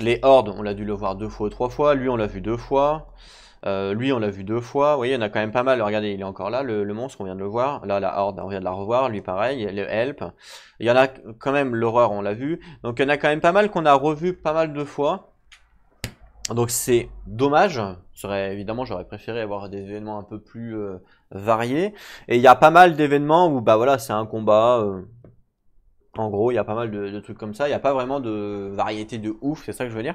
Les hordes, on l'a dû le voir deux fois ou trois fois. Lui, on l'a vu deux fois. Euh, lui, on l'a vu deux fois. Vous voyez, il y en a quand même pas mal. Regardez, il est encore là, le, le, monstre, on vient de le voir. Là, la horde, on vient de la revoir. Lui, pareil. Le help. Il y en a quand même l'horreur, on l'a vu. Donc, il y en a quand même pas mal qu'on a revu pas mal de fois. Donc c'est dommage. Serait, évidemment, j'aurais préféré avoir des événements un peu plus euh, variés. Et il y a pas mal d'événements où bah voilà, c'est un combat. Euh, en gros, il y a pas mal de, trucs comme ça. Il n'y a pas vraiment de variété de ouf, c'est ça que je veux dire.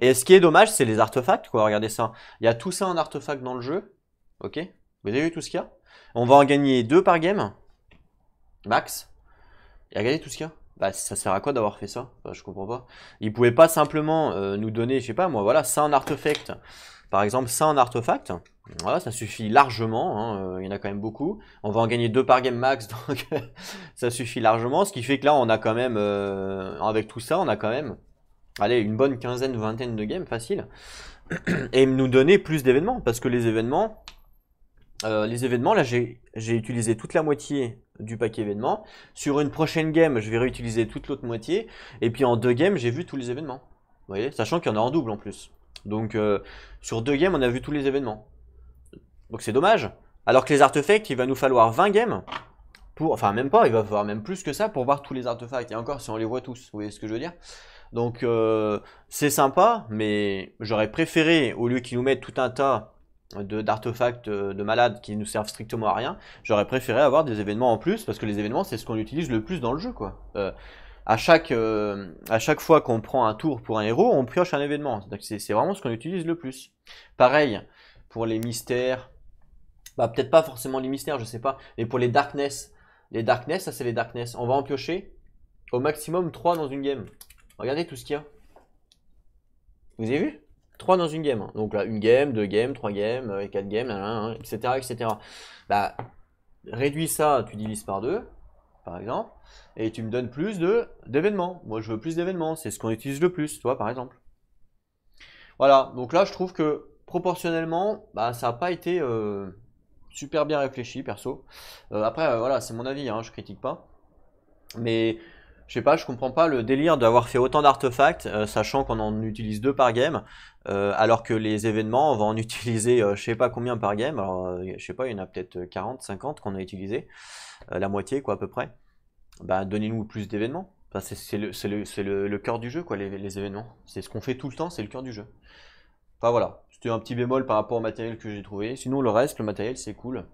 Et ce qui est dommage, c'est les artefacts. Quoi. Regardez ça. Il y a tout ça en artefact dans le jeu. Ok Vous avez vu tout ce qu'il y a On va en gagner deux par game. Max. Et regardez tout ce qu'il y a bah, ça sert à quoi d'avoir fait ça Je comprends pas. Ils pouvaient pas simplement euh, nous donner, je sais pas moi, voilà, ça en artefact. Par exemple, ça en artefact. Voilà, ça suffit largement. Hein, euh, il y en a quand même beaucoup. On va en gagner deux par game max, donc ça suffit largement. Ce qui fait que là, on a quand même, euh, avec tout ça, on a quand même, allez, une bonne quinzaine, vingtaine de games facile. Et nous donner plus d'événements, parce que les événements, les événements, là, j'ai utilisé toute la moitié du paquet événements. Sur une prochaine game, je vais réutiliser toute l'autre moitié. Et puis en deux games, j'ai vu tous les événements. Vous voyez Sachant qu'il y en a en double en plus. Donc euh, sur deux games, on a vu tous les événements. Donc c'est dommage. Alors que les artefacts, il va nous falloir 20 games. Pour, enfin même pas, il va falloir même plus que ça pour voir tous les artefacts. Et encore si on les voit tous, vous voyez ce que je veux dire Donc euh, c'est sympa, mais j'aurais préféré, au lieu qu'ils nous mettent tout un tas d'artefacts euh, de, malades qui ne nous servent strictement à rien, j'aurais préféré avoir des événements en plus, parce que les événements, c'est ce qu'on utilise le plus dans le jeu, quoi. Euh, à chaque, euh, à chaque fois qu'on prend un tour pour un héros, on pioche un événement. C'est vraiment ce qu'on utilise le plus. Pareil, pour les mystères, bah peut-être pas forcément les mystères, je sais pas, mais pour les darkness, les darkness, ça c'est les darkness. On va en piocher au maximum 3 dans une game. Regardez tout ce qu'il y a. Vous avez vu 3 dans une game. Hein. Donc là, une game, deux games, 3 games, 4 euh, quatre games, etc., etc. Bah, réduis ça, tu divises par 2, par exemple, et tu me donnes plus de d'événements. Moi, je veux plus d'événements, c'est ce qu'on utilise le plus, toi, par exemple. Voilà, donc là, je trouve que proportionnellement, bah, ça n'a pas été euh, super bien réfléchi, perso. Euh, après, voilà, c'est mon avis, je hein, je critique pas. Mais je sais pas, je comprends pas le délire d'avoir fait autant d'artefacts, euh, sachant qu'on en utilise deux par game, euh, alors que les événements, on va en utiliser euh, je sais pas combien par game, alors je sais pas, il y en a peut-être 40, 50 qu'on a utilisé, la moitié quoi à peu près. Bah donnez-nous plus d'événements, c'est le, cœur du jeu quoi, les, les événements, c'est ce qu'on fait tout le temps, c'est le cœur du jeu. Enfin voilà, c'était un petit bémol par rapport au matériel que j'ai trouvé, sinon le reste, le matériel c'est cool.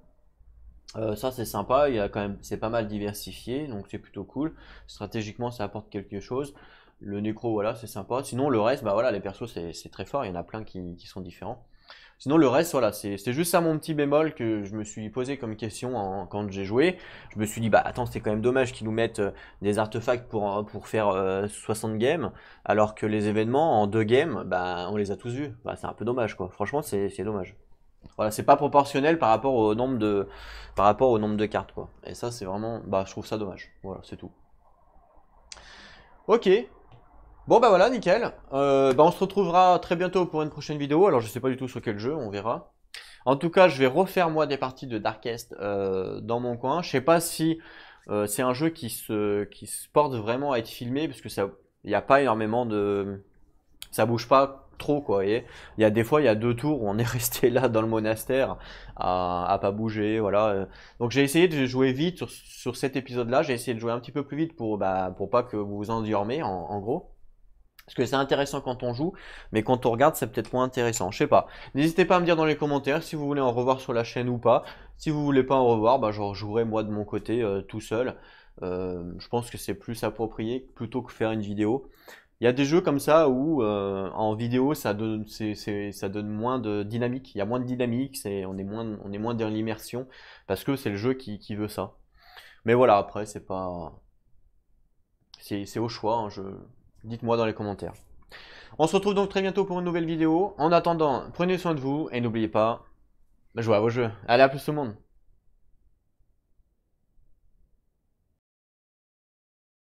Euh, ça c'est sympa, il y quand même c'est pas mal diversifié, donc c'est plutôt cool. Stratégiquement ça apporte quelque chose. Le nécro voilà c'est sympa. Sinon le reste bah voilà les persos c'est très fort, il y en a plein qui, sont différents. Sinon le reste voilà c'est juste ça mon petit bémol que je me suis posé comme question quand j'ai joué. Je me suis dit bah attends c'est quand même dommage qu'ils nous mettent euh, des artefacts pour, euh, pour faire 60 games alors que les événements en deux games bah on les a tous vus. Bah, c'est un peu dommage quoi. Franchement c'est dommage. Voilà, c'est pas proportionnel par rapport au nombre de, par rapport au nombre de cartes, quoi. Et ça, c'est vraiment, bah, je trouve ça dommage. Voilà, c'est tout. Ok. Bon, bah voilà, nickel. Euh, bah, on se retrouvera très bientôt pour une prochaine vidéo. Alors, je sais pas du tout sur quel jeu, on verra. En tout cas, je vais refaire moi des parties de Darkest euh, dans mon coin. Je sais pas si euh, c'est un jeu qui se, qui se porte vraiment à être filmé, parce que ça, il n'y a pas énormément de, ça bouge pas trop quoi. voyez il y a des fois il y a deux tours où on est resté là dans le monastère à, à pas bouger voilà. Donc j'ai essayé de jouer vite sur, cet épisode là, j'ai essayé de jouer un petit peu plus vite pour bah, pour pas que vous vous endormez en, en gros. Parce que c'est intéressant quand on joue, mais quand on regarde, c'est peut-être moins intéressant. Je sais pas. N'hésitez pas à me dire dans les commentaires si vous voulez en revoir sur la chaîne ou pas. Si vous voulez pas en revoir, bah, je jouerai moi de mon côté euh, tout seul. Euh, je pense que c'est plus approprié plutôt que faire une vidéo. Il y a des jeux comme ça où euh, en vidéo ça donne, ça donne moins de dynamique. Il y a moins de dynamique, on, est moins, on est moins dans l'immersion parce que c'est le jeu qui, veut ça. Mais voilà, après c'est pas. C'est, au choix, hein, dites-moi dans les commentaires. On se retrouve donc très bientôt pour une nouvelle vidéo. En attendant, prenez soin de vous et n'oubliez pas, jouez à vos jeux. Allez, à plus tout le monde!